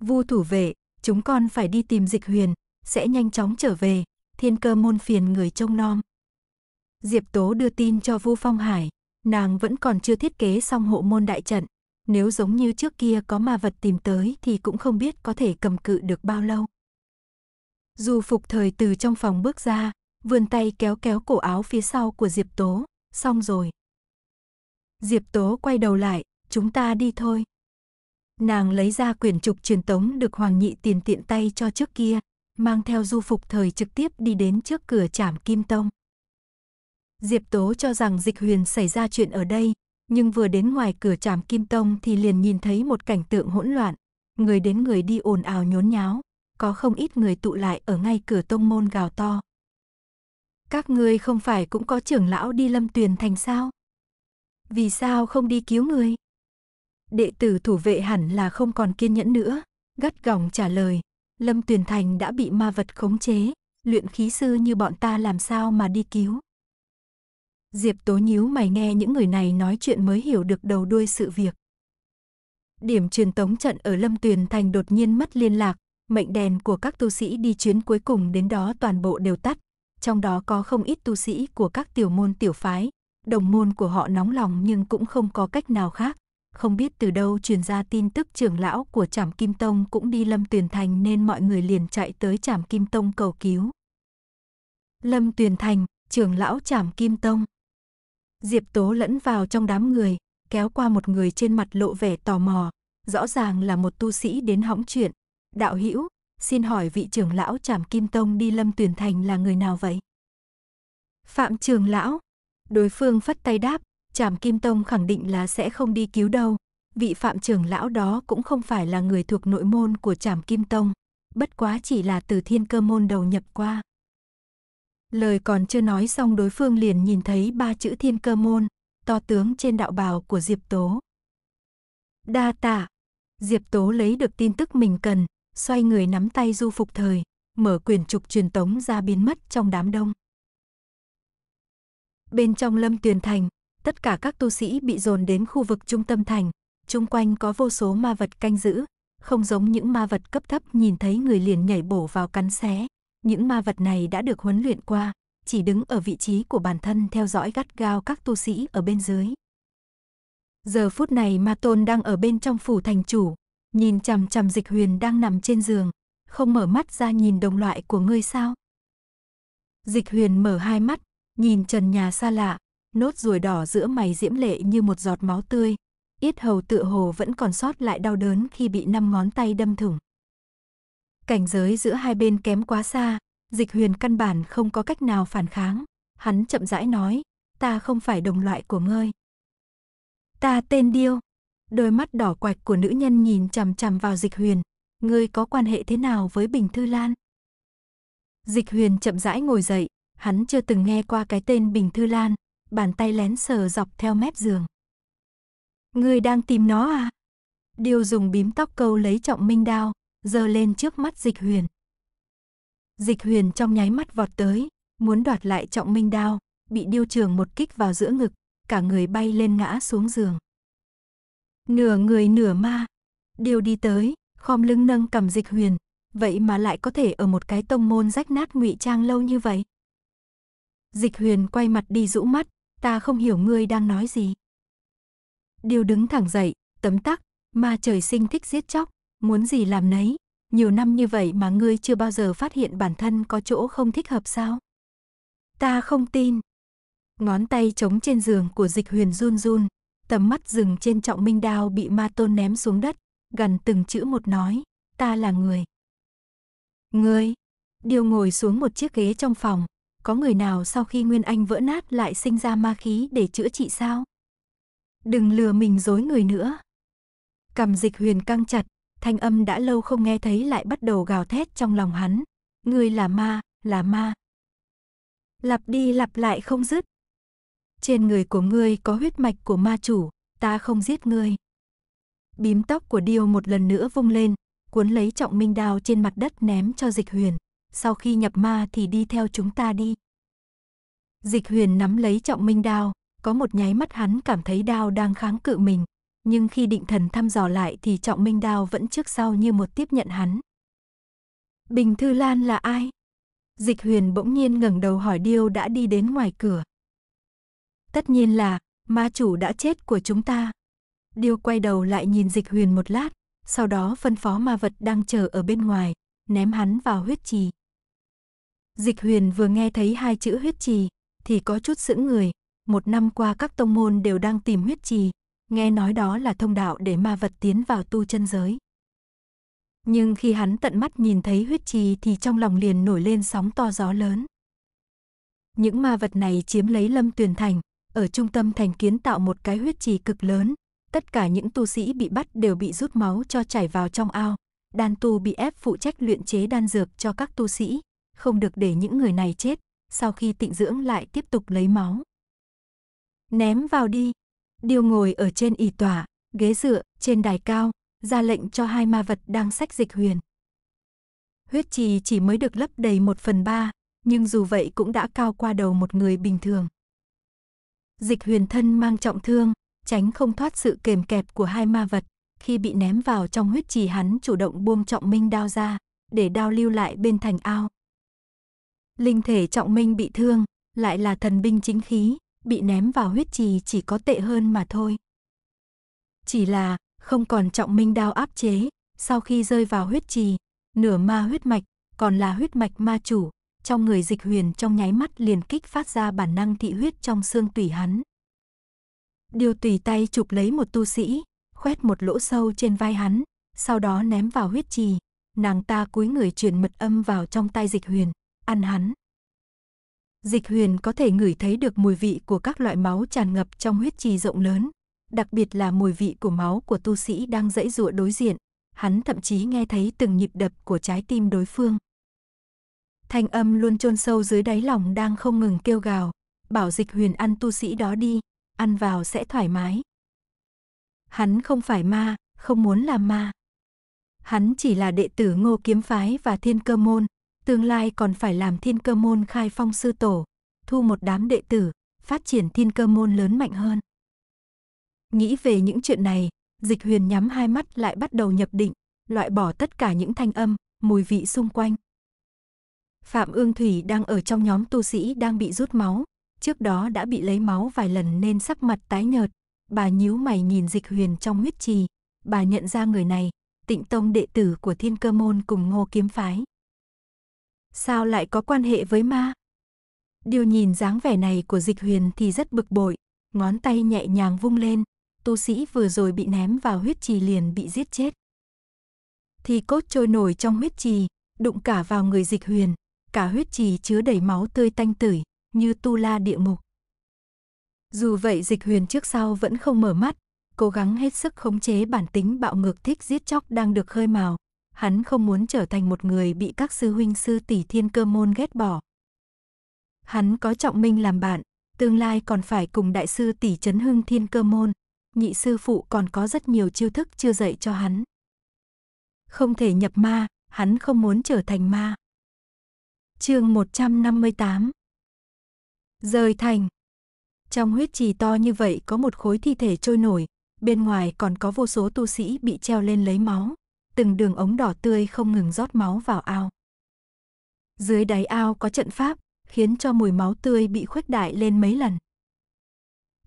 Vu thủ vệ, Chúng con phải đi tìm dịch huyền, sẽ nhanh chóng trở về, thiên cơ môn phiền người trông nom. Diệp Tố đưa tin cho Vu Phong Hải, nàng vẫn còn chưa thiết kế xong hộ môn đại trận, nếu giống như trước kia có ma vật tìm tới thì cũng không biết có thể cầm cự được bao lâu. Dù phục thời từ trong phòng bước ra, vươn tay kéo kéo cổ áo phía sau của Diệp Tố, xong rồi. Diệp Tố quay đầu lại, chúng ta đi thôi. Nàng lấy ra quyển trục truyền tống được Hoàng Nhị tiền tiện tay cho trước kia, mang theo du phục thời trực tiếp đi đến trước cửa trảm Kim Tông. Diệp Tố cho rằng dịch huyền xảy ra chuyện ở đây, nhưng vừa đến ngoài cửa trảm Kim Tông thì liền nhìn thấy một cảnh tượng hỗn loạn, người đến người đi ồn ào nhốn nháo, có không ít người tụ lại ở ngay cửa tông môn gào to. Các ngươi không phải cũng có trưởng lão đi lâm tuyền thành sao? Vì sao không đi cứu người? Đệ tử thủ vệ hẳn là không còn kiên nhẫn nữa, gắt gỏng trả lời. Lâm Tuyền Thành đã bị ma vật khống chế, luyện khí sư như bọn ta làm sao mà đi cứu. Diệp Tố nhíu mày nghe những người này nói chuyện mới hiểu được đầu đuôi sự việc. Điểm truyền tống trận ở Lâm Tuyền Thành đột nhiên mất liên lạc, mệnh đèn của các tu sĩ đi chuyến cuối cùng đến đó toàn bộ đều tắt, trong đó có không ít tu sĩ của các tiểu môn tiểu phái, đồng môn của họ nóng lòng nhưng cũng không có cách nào khác, không biết từ đâu truyền ra tin tức trưởng lão của trạm Kim Tông cũng đi Lâm Tuyền Thành nên mọi người liền chạy tới trạm Kim Tông cầu cứu. Lâm Tuyền Thành, trưởng lão trạm Kim Tông. Diệp Tố lẫn vào trong đám người, kéo qua một người trên mặt lộ vẻ tò mò, rõ ràng là một tu sĩ đến hóng chuyện. Đạo hữu, xin hỏi vị trưởng lão trạm Kim Tông đi Lâm Tuyền Thành là người nào vậy? Phạm trưởng lão, đối phương phất tay đáp, Trảm Kim Tông khẳng định là sẽ không đi cứu đâu. Vị phạm trưởng lão đó cũng không phải là người thuộc nội môn của Trảm Kim Tông, bất quá chỉ là từ thiên cơ môn đầu nhập qua. Lời còn chưa nói xong đối phương liền nhìn thấy ba chữ thiên cơ môn, to tướng trên đạo bào của Diệp Tố. Đa tạ, Diệp Tố lấy được tin tức mình cần, xoay người nắm tay du phục thời, mở quyển trục truyền tống ra biến mất trong đám đông. Bên trong lâm tuyền thành, tất cả các tu sĩ bị dồn đến khu vực trung tâm thành, chung quanh có vô số ma vật canh giữ, không giống những ma vật cấp thấp nhìn thấy người liền nhảy bổ vào cắn xé. Những ma vật này đã được huấn luyện qua, chỉ đứng ở vị trí của bản thân theo dõi gắt gao các tu sĩ ở bên dưới. Giờ phút này Ma Tôn đang ở bên trong phủ thành chủ, nhìn chằm chằm Dịch Huyền đang nằm trên giường, không mở mắt ra nhìn đồng loại của ngươi sao? Dịch Huyền mở hai mắt, nhìn trần nhà xa lạ, nốt ruồi đỏ giữa mày diễm lệ như một giọt máu tươi. Yết hầu tựa hồ vẫn còn sót lại đau đớn khi bị năm ngón tay đâm thủng. Cảnh giới giữa hai bên kém quá xa, dịch huyền căn bản không có cách nào phản kháng. Hắn chậm rãi nói, ta không phải đồng loại của ngươi. Ta tên Điêu. Đôi mắt đỏ quạch của nữ nhân nhìn chằm chằm vào dịch huyền. Ngươi có quan hệ thế nào với Bình Thư Lan? Dịch huyền chậm rãi ngồi dậy, hắn chưa từng nghe qua cái tên Bình Thư Lan, bàn tay lén sờ dọc theo mép giường. Người đang tìm nó à? Điêu dùng bím tóc câu lấy trọng minh đao, giơ lên trước mắt dịch huyền. Dịch huyền trong nháy mắt vọt tới, muốn đoạt lại trọng minh đao, bị điêu trường một kích vào giữa ngực, cả người bay lên ngã xuống giường. Nửa người nửa ma, Điêu đi tới, khom lưng nâng cầm dịch huyền, vậy mà lại có thể ở một cái tông môn rách nát ngụy trang lâu như vậy. Dịch huyền quay mặt đi rũ mắt, ta không hiểu ngươi đang nói gì. Điều đứng thẳng dậy, tấm tắc, ma trời sinh thích giết chóc, muốn gì làm nấy, nhiều năm như vậy mà ngươi chưa bao giờ phát hiện bản thân có chỗ không thích hợp sao? Ta không tin. Ngón tay chống trên giường của dịch huyền run run, tầm mắt dừng trên trọng minh đao bị ma tôn ném xuống đất, gần từng chữ một nói, ta là người. Ngươi, điều ngồi xuống một chiếc ghế trong phòng, có người nào sau khi Nguyên Anh vỡ nát lại sinh ra ma khí để chữa trị sao? Đừng lừa mình dối người nữa. Cầm dịch huyền căng chặt, thanh âm đã lâu không nghe thấy lại bắt đầu gào thét trong lòng hắn. Ngươi là ma, là ma. Lặp đi lặp lại không dứt. Trên người của ngươi có huyết mạch của ma chủ, ta không giết ngươi. Bím tóc của Điêu một lần nữa vung lên, cuốn lấy trọng minh đao trên mặt đất ném cho dịch huyền sau khi nhập ma thì đi theo chúng ta đi. Dịch huyền nắm lấy trọng minh đao, có một nháy mắt hắn cảm thấy đao đang kháng cự mình, nhưng khi định thần thăm dò lại thì trọng minh đao vẫn trước sau như một tiếp nhận hắn. Bình Thư Lan là ai? Dịch huyền bỗng nhiên ngẩng đầu hỏi điêu đã đi đến ngoài cửa. Tất nhiên là, ma chủ đã chết của chúng ta. Điêu quay đầu lại nhìn dịch huyền một lát, sau đó phân phó ma vật đang chờ ở bên ngoài, ném hắn vào huyết trì. Dịch huyền vừa nghe thấy hai chữ huyết trì, thì có chút sững người. Một năm qua các tông môn đều đang tìm huyết trì, nghe nói đó là thông đạo để ma vật tiến vào tu chân giới. Nhưng khi hắn tận mắt nhìn thấy huyết trì thì trong lòng liền nổi lên sóng to gió lớn. Những ma vật này chiếm lấy lâm Tuyền thành, ở trung tâm thành kiến tạo một cái huyết trì cực lớn. Tất cả những tu sĩ bị bắt đều bị rút máu cho chảy vào trong ao. Đan tu bị ép phụ trách luyện chế đan dược cho các tu sĩ, không được để những người này chết, sau khi tịnh dưỡng lại tiếp tục lấy máu. Ném vào đi. Điêu ngồi ở trên ỷ tỏa, ghế dựa, trên đài cao, ra lệnh cho hai ma vật đang sách dịch huyền. Huyết trì chỉ mới được lấp đầy một phần ba, nhưng dù vậy cũng đã cao qua đầu một người bình thường. Dịch huyền thân mang trọng thương, tránh không thoát sự kềm kẹp của hai ma vật. Khi bị ném vào trong huyết trì hắn chủ động buông trọng minh đao ra, để đao lưu lại bên thành ao, Linh thể trọng minh bị thương, lại là thần binh chính khí, bị ném vào huyết trì chỉ có tệ hơn mà thôi. Chỉ là, không còn trọng minh đao áp chế, sau khi rơi vào huyết trì, nửa ma huyết mạch, còn là huyết mạch ma chủ, trong người dịch huyền trong nháy mắt liền kích phát ra bản năng thị huyết trong xương tủy hắn. Điều tùy tay chụp lấy một tu sĩ, khoét một lỗ sâu trên vai hắn, sau đó ném vào huyết trì, nàng ta cúi người truyền mật âm vào trong tay dịch huyền, ăn hắn. Dịch huyền có thể ngửi thấy được mùi vị của các loại máu tràn ngập trong huyết trì rộng lớn, đặc biệt là mùi vị của máu của tu sĩ đang dãy dụa đối diện, hắn thậm chí nghe thấy từng nhịp đập của trái tim đối phương. Thanh âm luôn chôn sâu dưới đáy lòng đang không ngừng kêu gào, bảo dịch huyền ăn tu sĩ đó đi, ăn vào sẽ thoải mái. Hắn không phải ma, không muốn làm ma. Hắn chỉ là đệ tử ngô kiếm phái và thiên cơ môn, tương lai còn phải làm thiên cơ môn khai phong sư tổ, thu một đám đệ tử, phát triển thiên cơ môn lớn mạnh hơn. Nghĩ về những chuyện này, dịch huyền nhắm hai mắt lại bắt đầu nhập định, loại bỏ tất cả những thanh âm, mùi vị xung quanh. Phạm Ương Thủy đang ở trong nhóm tu sĩ đang bị rút máu, trước đó đã bị lấy máu vài lần nên sắc mặt tái nhợt, bà nhíu mày nhìn dịch huyền trong huyết trì, bà nhận ra người này, tịnh tông đệ tử của thiên cơ môn cùng ngô kiếm phái. Sao lại có quan hệ với ma? Điều nhìn dáng vẻ này của dịch huyền thì rất bực bội, ngón tay nhẹ nhàng vung lên, tu sĩ vừa rồi bị ném vào huyết trì liền bị giết chết. Thì cốt trôi nổi trong huyết trì, đụng cả vào người dịch huyền, cả huyết trì chứa đầy máu tươi tanh tưởi, như tu la địa mục. Dù vậy dịch huyền trước sau vẫn không mở mắt, cố gắng hết sức khống chế bản tính bạo ngược thích giết chóc đang được khơi mào, hắn không muốn trở thành một người bị các sư huynh sư tỷ thiên cơ môn ghét bỏ. Hắn có trọng minh làm bạn, tương lai còn phải cùng đại sư tỷ chấn hưng thiên cơ môn, nhị sư phụ còn có rất nhiều chiêu thức chưa dạy cho hắn. Không thể nhập ma, hắn không muốn trở thành ma. Chương 158 Rời thành Trong huyết trì to như vậy có một khối thi thể trôi nổi, bên ngoài còn có vô số tu sĩ bị treo lên lấy máu từng đường ống đỏ tươi không ngừng rót máu vào ao. Dưới đáy ao có trận pháp, khiến cho mùi máu tươi bị khuếch đại lên mấy lần.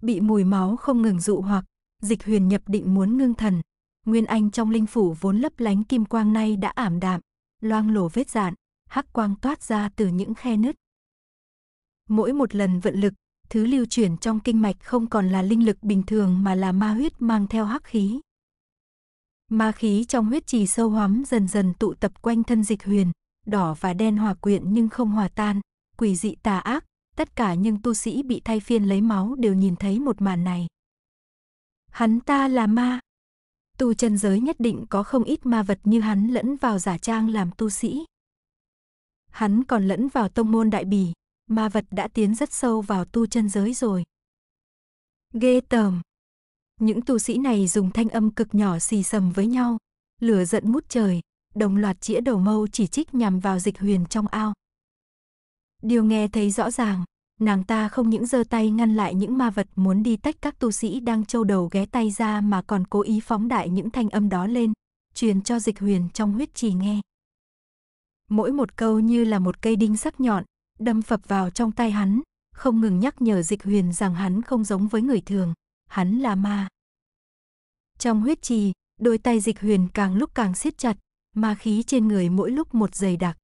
Bị mùi máu không ngừng dụ hoặc, dịch huyền nhập định muốn ngưng thần. Nguyên anh trong linh phủ vốn lấp lánh kim quang nay đã ảm đạm, loang lổ vết dạn, hắc quang toát ra từ những khe nứt. Mỗi một lần vận lực, thứ lưu chuyển trong kinh mạch không còn là linh lực bình thường mà là ma huyết mang theo hắc khí. Ma khí trong huyết trì sâu hoắm dần dần tụ tập quanh thân dịch huyền, đỏ và đen hòa quyện nhưng không hòa tan, quỷ dị tà ác, tất cả những tu sĩ bị thay phiên lấy máu đều nhìn thấy một màn này. Hắn ta là ma. Tu chân giới nhất định có không ít ma vật như hắn lẫn vào giả trang làm tu sĩ. Hắn còn lẫn vào tông môn đại bỉ, ma vật đã tiến rất sâu vào tu chân giới rồi. Ghê tởm. Những tu sĩ này dùng thanh âm cực nhỏ xì sầm với nhau, lửa giận ngút trời, đồng loạt chĩa đầu mâu chỉ trích nhằm vào dịch huyền trong ao. Điều nghe thấy rõ ràng, nàng ta không những giơ tay ngăn lại những ma vật muốn đi tách các tu sĩ đang trâu đầu ghé tay ra mà còn cố ý phóng đại những thanh âm đó lên, truyền cho dịch huyền trong huyết trì nghe. Mỗi một câu như là một cây đinh sắc nhọn, đâm phập vào trong tay hắn, không ngừng nhắc nhở dịch huyền rằng hắn không giống với người thường hắn là ma. Trong huyết trì, đôi tay dịch huyền càng lúc càng siết chặt, ma khí trên người mỗi lúc một dày đặc.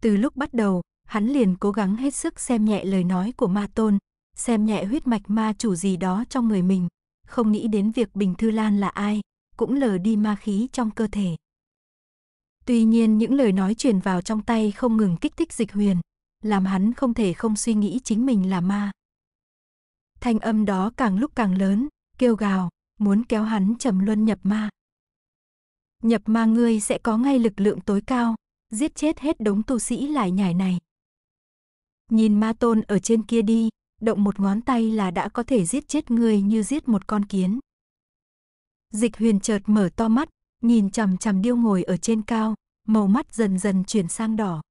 Từ lúc bắt đầu, hắn liền cố gắng hết sức xem nhẹ lời nói của ma tôn, xem nhẹ huyết mạch ma chủ gì đó trong người mình, không nghĩ đến việc Bình Thư Lan là ai, cũng lờ đi ma khí trong cơ thể. Tuy nhiên những lời nói truyền vào trong tay không ngừng kích thích dịch huyền, làm hắn không thể không suy nghĩ chính mình là ma thanh âm đó càng lúc càng lớn, kêu gào, muốn kéo hắn trầm luân nhập ma. Nhập ma ngươi sẽ có ngay lực lượng tối cao, giết chết hết đống tu sĩ lại nhải này. Nhìn ma tôn ở trên kia đi, động một ngón tay là đã có thể giết chết ngươi như giết một con kiến. Dịch huyền chợt mở to mắt, nhìn chằm chằm điêu ngồi ở trên cao, màu mắt dần dần chuyển sang đỏ.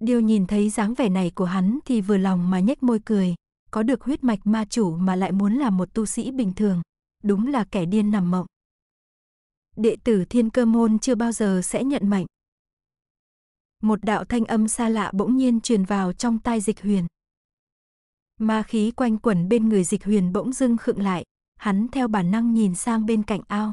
Điêu nhìn thấy dáng vẻ này của hắn thì vừa lòng mà nhếch môi cười, có được huyết mạch ma chủ mà lại muốn là một tu sĩ bình thường, đúng là kẻ điên nằm mộng. Đệ tử thiên cơ môn chưa bao giờ sẽ nhận mệnh. Một đạo thanh âm xa lạ bỗng nhiên truyền vào trong tai dịch huyền. Ma khí quanh quẩn bên người dịch huyền bỗng dưng khựng lại, hắn theo bản năng nhìn sang bên cạnh ao.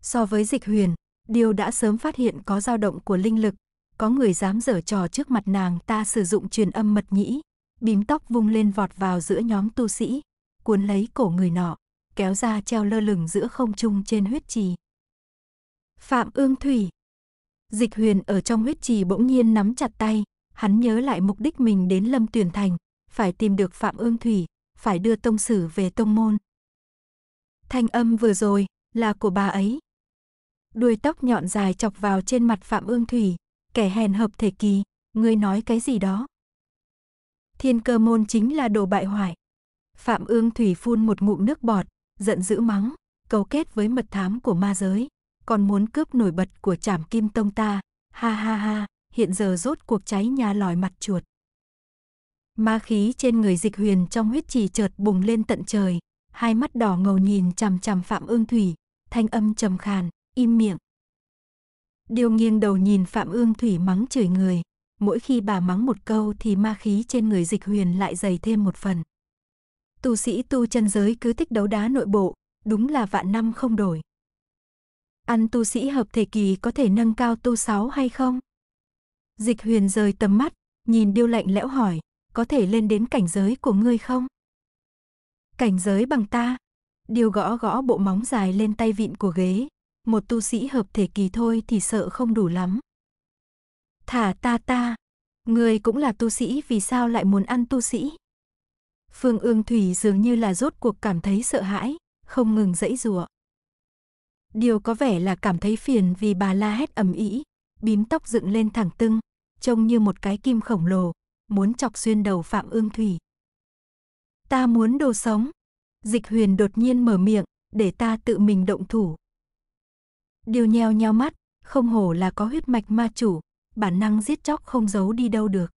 So với dịch huyền, điều đã sớm phát hiện có dao động của linh lực, có người dám dở trò trước mặt nàng ta sử dụng truyền âm mật nhĩ, bím tóc vung lên vọt vào giữa nhóm tu sĩ, cuốn lấy cổ người nọ, kéo ra treo lơ lửng giữa không trung trên huyết trì. Phạm Ương Thủy Dịch huyền ở trong huyết trì bỗng nhiên nắm chặt tay, hắn nhớ lại mục đích mình đến Lâm Tuyển Thành, phải tìm được Phạm Ương Thủy, phải đưa tông sử về tông môn. Thanh âm vừa rồi là của bà ấy. Đuôi tóc nhọn dài chọc vào trên mặt Phạm Ương Thủy, kẻ hèn hợp thể kỳ, ngươi nói cái gì đó. Thiên cơ môn chính là đồ bại hoại. Phạm Ương Thủy phun một ngụm nước bọt, giận dữ mắng, cấu kết với mật thám của ma giới, còn muốn cướp nổi bật của Trảm Kim Tông ta, ha ha ha, hiện giờ rốt cuộc cháy nhà lòi mặt chuột. Ma khí trên người Dịch Huyền trong huyết trì chợt bùng lên tận trời, hai mắt đỏ ngầu nhìn chằm chằm Phạm Ương Thủy, thanh âm trầm khàn, im miệng. Điều nghiêng đầu nhìn Phạm Ương Thủy mắng chửi người, mỗi khi bà mắng một câu thì ma khí trên người dịch huyền lại dày thêm một phần. Tu sĩ tu chân giới cứ thích đấu đá nội bộ, đúng là vạn năm không đổi. Ăn tu sĩ hợp thể kỳ có thể nâng cao tu sáu hay không? Dịch huyền rời tầm mắt, nhìn điêu lạnh lẽo hỏi, có thể lên đến cảnh giới của ngươi không? Cảnh giới bằng ta. Điêu gõ gõ bộ móng dài lên tay vịn của ghế. Một tu sĩ hợp thể kỳ thôi thì sợ không đủ lắm. Thả ta ta, người cũng là tu sĩ vì sao lại muốn ăn tu sĩ? Phương Ương Thủy dường như là rốt cuộc cảm thấy sợ hãi, không ngừng dãy rủa. Điều có vẻ là cảm thấy phiền vì bà la hét ầm ĩ, bím tóc dựng lên thẳng tưng, trông như một cái kim khổng lồ, muốn chọc xuyên đầu Phạm Ương Thủy. Ta muốn đồ sống. Dịch huyền đột nhiên mở miệng, để ta tự mình động thủ. Điều nheo nheo mắt, không hổ là có huyết mạch ma chủ, bản năng giết chóc không giấu đi đâu được.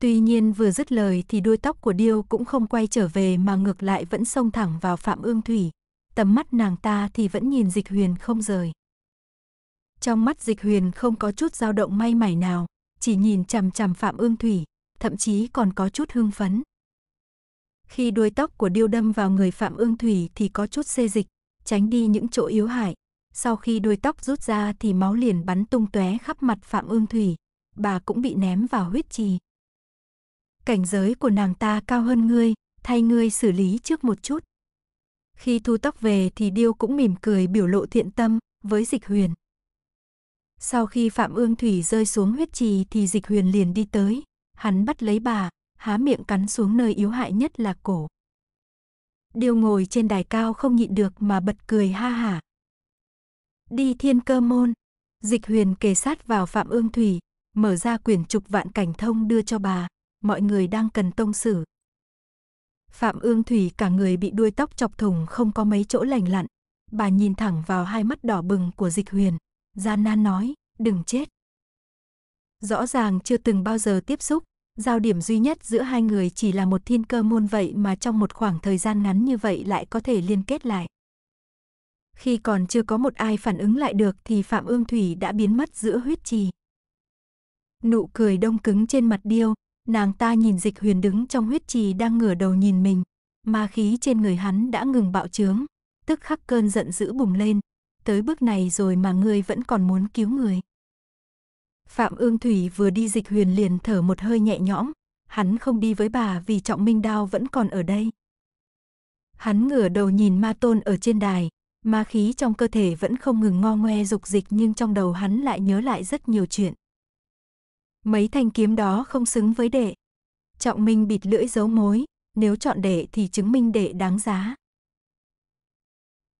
Tuy nhiên vừa dứt lời thì đuôi tóc của Điêu cũng không quay trở về mà ngược lại vẫn xông thẳng vào Phạm Ương Thủy, tầm mắt nàng ta thì vẫn nhìn Dịch Huyền không rời. Trong mắt Dịch Huyền không có chút dao động may mảy nào, chỉ nhìn chằm chằm Phạm Ương Thủy, thậm chí còn có chút hưng phấn. Khi đuôi tóc của Điêu đâm vào người Phạm Ương Thủy thì có chút xê dịch, tránh đi những chỗ yếu hại, sau khi đuôi tóc rút ra thì máu liền bắn tung tóe khắp mặt Phạm Ương Thủy, bà cũng bị ném vào huyết trì. Cảnh giới của nàng ta cao hơn ngươi, thay ngươi xử lý trước một chút. Khi thu tóc về thì Điêu cũng mỉm cười biểu lộ thiện tâm với Dịch Huyền. Sau khi Phạm Ương Thủy rơi xuống huyết trì thì Dịch Huyền liền đi tới, hắn bắt lấy bà, há miệng cắn xuống nơi yếu hại nhất là cổ. Điêu ngồi trên đài cao không nhịn được mà bật cười ha hả đi thiên cơ môn. Dịch huyền kề sát vào Phạm Ương Thủy, mở ra quyển trục vạn cảnh thông đưa cho bà, mọi người đang cần tông sử. Phạm Ương Thủy cả người bị đuôi tóc chọc thủng không có mấy chỗ lành lặn, bà nhìn thẳng vào hai mắt đỏ bừng của dịch huyền, gian nan nói, đừng chết. Rõ ràng chưa từng bao giờ tiếp xúc, giao điểm duy nhất giữa hai người chỉ là một thiên cơ môn vậy mà trong một khoảng thời gian ngắn như vậy lại có thể liên kết lại. Khi còn chưa có một ai phản ứng lại được thì Phạm Ương Thủy đã biến mất giữa huyết trì. Nụ cười đông cứng trên mặt điêu, nàng ta nhìn dịch huyền đứng trong huyết trì đang ngửa đầu nhìn mình. Ma khí trên người hắn đã ngừng bạo trướng, tức khắc cơn giận dữ bùng lên. Tới bước này rồi mà ngươi vẫn còn muốn cứu người. Phạm Ương Thủy vừa đi dịch huyền liền thở một hơi nhẹ nhõm, hắn không đi với bà vì trọng minh đao vẫn còn ở đây. Hắn ngửa đầu nhìn ma tôn ở trên đài, Ma khí trong cơ thể vẫn không ngừng ngo ngoe dục dịch nhưng trong đầu hắn lại nhớ lại rất nhiều chuyện. Mấy thanh kiếm đó không xứng với đệ. Trọng Minh bịt lưỡi giấu mối, nếu chọn đệ thì chứng minh đệ đáng giá.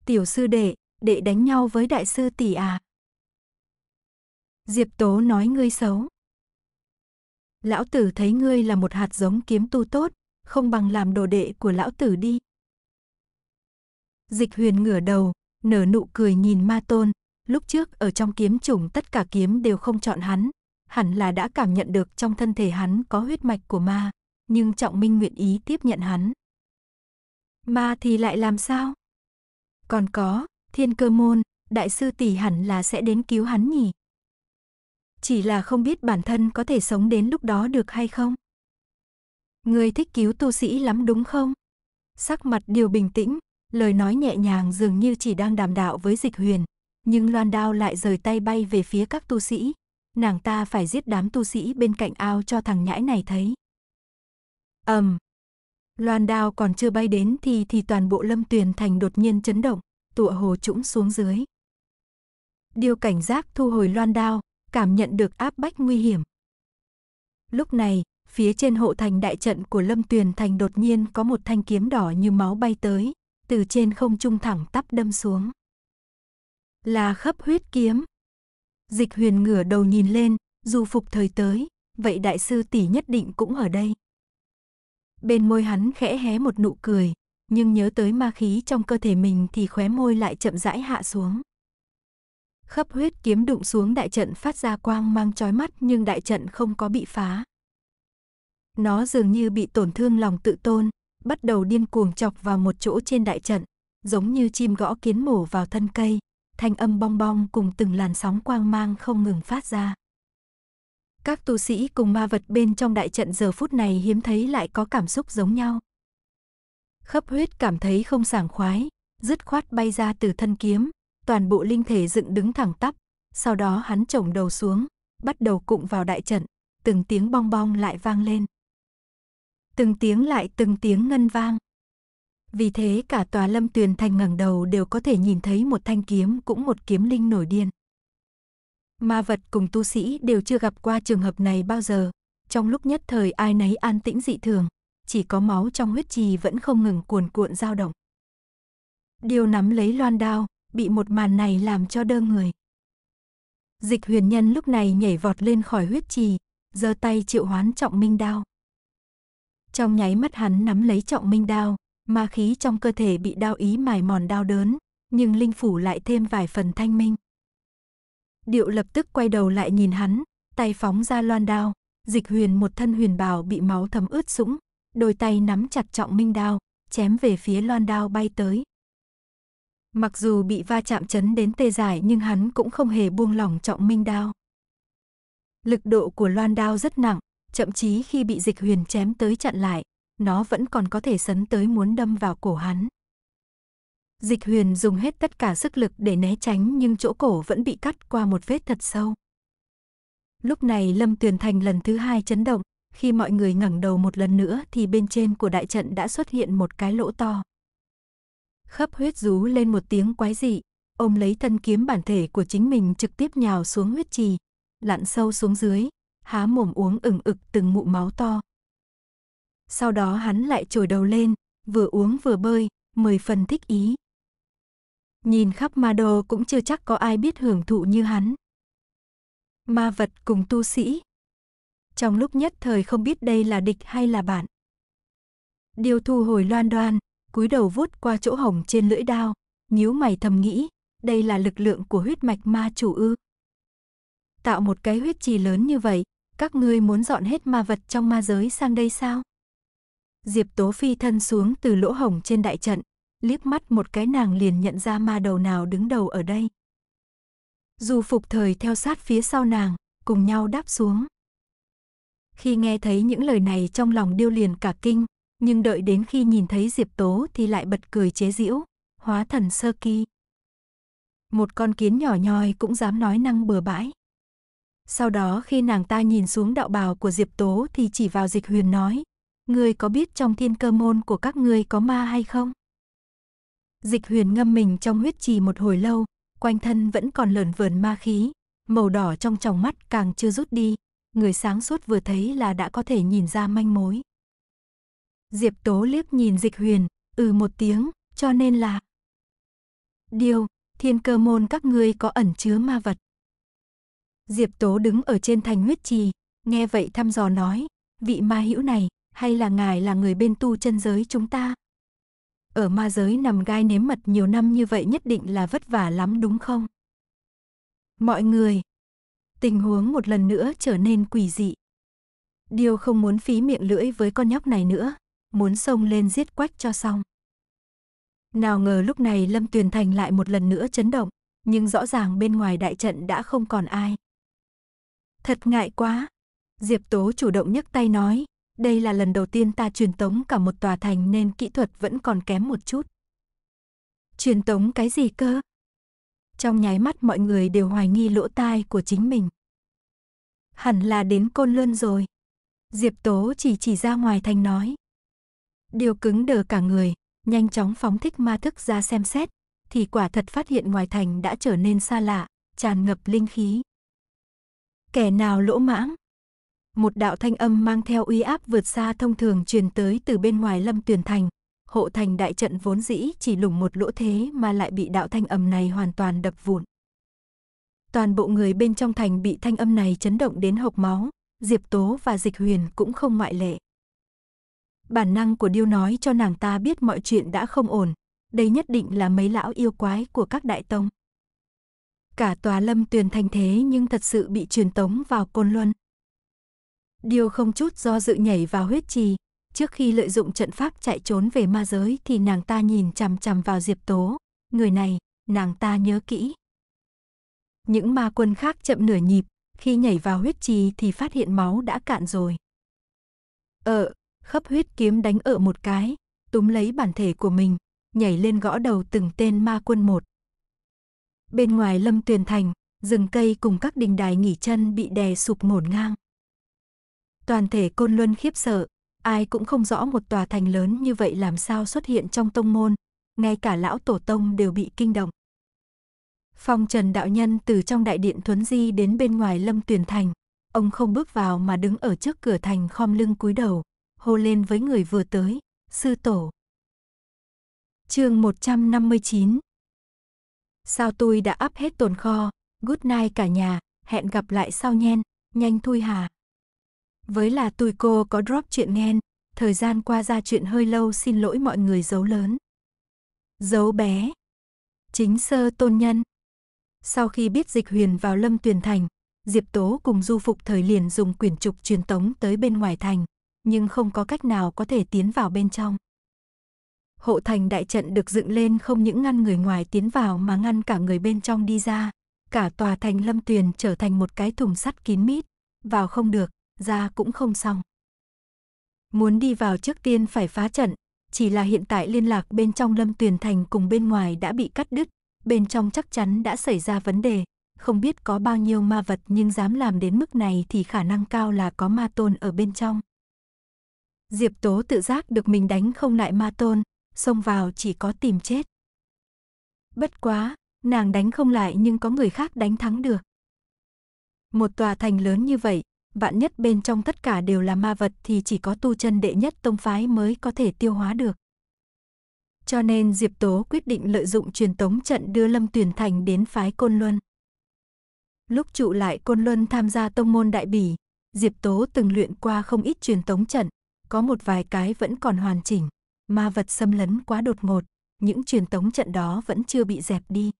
Tiểu sư đệ, đệ đánh nhau với đại sư tỷ à? Diệp Tố nói ngươi xấu. Lão tử thấy ngươi là một hạt giống kiếm tu tốt, không bằng làm đồ đệ của lão tử đi. Dịch huyền ngửa đầu, nở nụ cười nhìn ma tôn. Lúc trước ở trong kiếm chủng tất cả kiếm đều không chọn hắn. Hẳn là đã cảm nhận được trong thân thể hắn có huyết mạch của ma. Nhưng trọng minh nguyện ý tiếp nhận hắn. Ma thì lại làm sao? Còn có, thiên cơ môn, đại sư tỷ hẳn là sẽ đến cứu hắn nhỉ? Chỉ là không biết bản thân có thể sống đến lúc đó được hay không? Người thích cứu tu sĩ lắm đúng không? Sắc mặt điều bình tĩnh, lời nói nhẹ nhàng dường như chỉ đang đàm đạo với dịch huyền, nhưng loan đao lại rời tay bay về phía các tu sĩ. Nàng ta phải giết đám tu sĩ bên cạnh ao cho thằng nhãi này thấy. ầm um, Loan đao còn chưa bay đến thì thì toàn bộ lâm tuyền thành đột nhiên chấn động, tụa hồ trũng xuống dưới. Điều cảnh giác thu hồi loan đao, cảm nhận được áp bách nguy hiểm. Lúc này, phía trên hộ thành đại trận của lâm tuyền thành đột nhiên có một thanh kiếm đỏ như máu bay tới, từ trên không trung thẳng tắp đâm xuống. Là khắp huyết kiếm. Dịch huyền ngửa đầu nhìn lên, dù phục thời tới, vậy đại sư tỷ nhất định cũng ở đây. Bên môi hắn khẽ hé một nụ cười, nhưng nhớ tới ma khí trong cơ thể mình thì khóe môi lại chậm rãi hạ xuống. Khắp huyết kiếm đụng xuống đại trận phát ra quang mang chói mắt nhưng đại trận không có bị phá. Nó dường như bị tổn thương lòng tự tôn, bắt đầu điên cuồng chọc vào một chỗ trên đại trận, giống như chim gõ kiến mổ vào thân cây, thanh âm bong bong cùng từng làn sóng quang mang không ngừng phát ra. Các tu sĩ cùng ma vật bên trong đại trận giờ phút này hiếm thấy lại có cảm xúc giống nhau. Khấp huyết cảm thấy không sảng khoái, dứt khoát bay ra từ thân kiếm, toàn bộ linh thể dựng đứng thẳng tắp, sau đó hắn chổng đầu xuống, bắt đầu cụng vào đại trận, từng tiếng bong bong lại vang lên từng tiếng lại từng tiếng ngân vang. Vì thế cả tòa lâm tuyền thành ngẩng đầu đều có thể nhìn thấy một thanh kiếm cũng một kiếm linh nổi điên. Ma vật cùng tu sĩ đều chưa gặp qua trường hợp này bao giờ, trong lúc nhất thời ai nấy an tĩnh dị thường, chỉ có máu trong huyết trì vẫn không ngừng cuồn cuộn dao động. Điều nắm lấy loan đao, bị một màn này làm cho đơ người. Dịch huyền nhân lúc này nhảy vọt lên khỏi huyết trì, giơ tay triệu hoán trọng minh đao. Trong nháy mắt hắn nắm lấy trọng minh đao, ma khí trong cơ thể bị đao ý mài mòn đau đớn, nhưng linh phủ lại thêm vài phần thanh minh. Điệu lập tức quay đầu lại nhìn hắn, tay phóng ra loan đao, dịch huyền một thân huyền bào bị máu thấm ướt sũng, đôi tay nắm chặt trọng minh đao, chém về phía loan đao bay tới. Mặc dù bị va chạm chấn đến tê giải nhưng hắn cũng không hề buông lỏng trọng minh đao. Lực độ của loan đao rất nặng, chậm chí khi bị dịch huyền chém tới chặn lại, nó vẫn còn có thể sấn tới muốn đâm vào cổ hắn. Dịch huyền dùng hết tất cả sức lực để né tránh nhưng chỗ cổ vẫn bị cắt qua một vết thật sâu. Lúc này Lâm Tuyền Thành lần thứ hai chấn động, khi mọi người ngẩng đầu một lần nữa thì bên trên của đại trận đã xuất hiện một cái lỗ to. Khắp huyết rú lên một tiếng quái dị, ôm lấy thân kiếm bản thể của chính mình trực tiếp nhào xuống huyết trì, lặn sâu xuống dưới, há mồm uống ừng ực từng mụ máu to. Sau đó hắn lại trồi đầu lên, vừa uống vừa bơi, mười phần thích ý. Nhìn khắp ma đô cũng chưa chắc có ai biết hưởng thụ như hắn. Ma vật cùng tu sĩ. Trong lúc nhất thời không biết đây là địch hay là bạn. Điều thu hồi loan đoan, cúi đầu vuốt qua chỗ hồng trên lưỡi đao, nhíu mày thầm nghĩ, đây là lực lượng của huyết mạch ma chủ ư. Tạo một cái huyết trì lớn như vậy, các ngươi muốn dọn hết ma vật trong ma giới sang đây sao? Diệp Tố phi thân xuống từ lỗ hổng trên đại trận, liếc mắt một cái nàng liền nhận ra ma đầu nào đứng đầu ở đây. Dù phục thời theo sát phía sau nàng, cùng nhau đáp xuống. Khi nghe thấy những lời này trong lòng điêu liền cả kinh, nhưng đợi đến khi nhìn thấy Diệp Tố thì lại bật cười chế giễu, hóa thần sơ kỳ. Một con kiến nhỏ nhoi cũng dám nói năng bừa bãi. Sau đó khi nàng ta nhìn xuống đạo bào của Diệp Tố thì chỉ vào dịch huyền nói, ngươi có biết trong thiên cơ môn của các ngươi có ma hay không? Dịch huyền ngâm mình trong huyết trì một hồi lâu, quanh thân vẫn còn lởn vởn ma khí, màu đỏ trong tròng mắt càng chưa rút đi, người sáng suốt vừa thấy là đã có thể nhìn ra manh mối. Diệp Tố liếc nhìn dịch huyền, ừ một tiếng, cho nên là... Điều, thiên cơ môn các ngươi có ẩn chứa ma vật. Diệp Tố đứng ở trên thành huyết trì, nghe vậy thăm dò nói, vị ma hữu này, hay là ngài là người bên tu chân giới chúng ta? Ở ma giới nằm gai nếm mật nhiều năm như vậy nhất định là vất vả lắm đúng không? Mọi người, tình huống một lần nữa trở nên quỷ dị. Điều không muốn phí miệng lưỡi với con nhóc này nữa, muốn xông lên giết quách cho xong. Nào ngờ lúc này Lâm Tuyền Thành lại một lần nữa chấn động, nhưng rõ ràng bên ngoài đại trận đã không còn ai, Thật ngại quá. Diệp Tố chủ động nhấc tay nói, đây là lần đầu tiên ta truyền tống cả một tòa thành nên kỹ thuật vẫn còn kém một chút. Truyền tống cái gì cơ? Trong nháy mắt mọi người đều hoài nghi lỗ tai của chính mình. Hẳn là đến Côn Luân rồi. Diệp Tố chỉ chỉ ra ngoài thành nói. Điều cứng đờ cả người, nhanh chóng phóng thích ma thức ra xem xét, thì quả thật phát hiện ngoài thành đã trở nên xa lạ, tràn ngập linh khí. Kẻ nào lỗ mãng? Một đạo thanh âm mang theo uy áp vượt xa thông thường truyền tới từ bên ngoài lâm tuyển thành. Hộ thành đại trận vốn dĩ chỉ lủng một lỗ thế mà lại bị đạo thanh âm này hoàn toàn đập vụn. Toàn bộ người bên trong thành bị thanh âm này chấn động đến hộc máu, Diệp Tố và Dịch Huyền cũng không ngoại lệ. Bản năng của điêu nói cho nàng ta biết mọi chuyện đã không ổn, đây nhất định là mấy lão yêu quái của các đại tông cả tòa lâm tuyền thành thế nhưng thật sự bị truyền tống vào côn luân. Điều không chút do dự nhảy vào huyết trì, trước khi lợi dụng trận pháp chạy trốn về ma giới thì nàng ta nhìn chằm chằm vào Diệp Tố, người này, nàng ta nhớ kỹ. Những ma quân khác chậm nửa nhịp, khi nhảy vào huyết trì thì phát hiện máu đã cạn rồi. Ờ, khắp huyết kiếm đánh ở một cái, túm lấy bản thể của mình, nhảy lên gõ đầu từng tên ma quân một. Bên ngoài lâm tuyền thành, rừng cây cùng các đình đài nghỉ chân bị đè sụp ngổn ngang. Toàn thể côn luân khiếp sợ, ai cũng không rõ một tòa thành lớn như vậy làm sao xuất hiện trong tông môn, ngay cả lão tổ tông đều bị kinh động. Phong Trần đạo nhân từ trong đại điện thuấn di đến bên ngoài Lâm Tuyền thành, ông không bước vào mà đứng ở trước cửa thành khom lưng cúi đầu, hô lên với người vừa tới, sư tổ. Chương 159, Sao tôi đã up hết tồn kho, good night cả nhà, hẹn gặp lại sau nhen, nhanh thui hà. Với là tôi cô có drop chuyện nghe, thời gian qua ra chuyện hơi lâu xin lỗi mọi người giấu lớn. giấu bé. Chính sơ tôn nhân. Sau khi biết dịch huyền vào lâm tuyển thành, Diệp Tố cùng du phục thời liền dùng quyển trục truyền tống tới bên ngoài thành, nhưng không có cách nào có thể tiến vào bên trong hộ thành đại trận được dựng lên không những ngăn người ngoài tiến vào mà ngăn cả người bên trong đi ra. Cả tòa thành lâm tuyền trở thành một cái thùng sắt kín mít, vào không được, ra cũng không xong. Muốn đi vào trước tiên phải phá trận, chỉ là hiện tại liên lạc bên trong lâm tuyền thành cùng bên ngoài đã bị cắt đứt, bên trong chắc chắn đã xảy ra vấn đề. Không biết có bao nhiêu ma vật nhưng dám làm đến mức này thì khả năng cao là có ma tôn ở bên trong. Diệp Tố tự giác được mình đánh không lại ma tôn, xông vào chỉ có tìm chết. Bất quá, nàng đánh không lại nhưng có người khác đánh thắng được. Một tòa thành lớn như vậy, vạn nhất bên trong tất cả đều là ma vật thì chỉ có tu chân đệ nhất tông phái mới có thể tiêu hóa được. Cho nên Diệp Tố quyết định lợi dụng truyền tống trận đưa Lâm Tuyền Thành đến phái Côn Luân. Lúc trụ lại Côn Luân tham gia tông môn đại bỉ, Diệp Tố từng luyện qua không ít truyền tống trận, có một vài cái vẫn còn hoàn chỉnh. Ma vật xâm lấn quá đột ngột, những truyền tống trận đó vẫn chưa bị dẹp đi.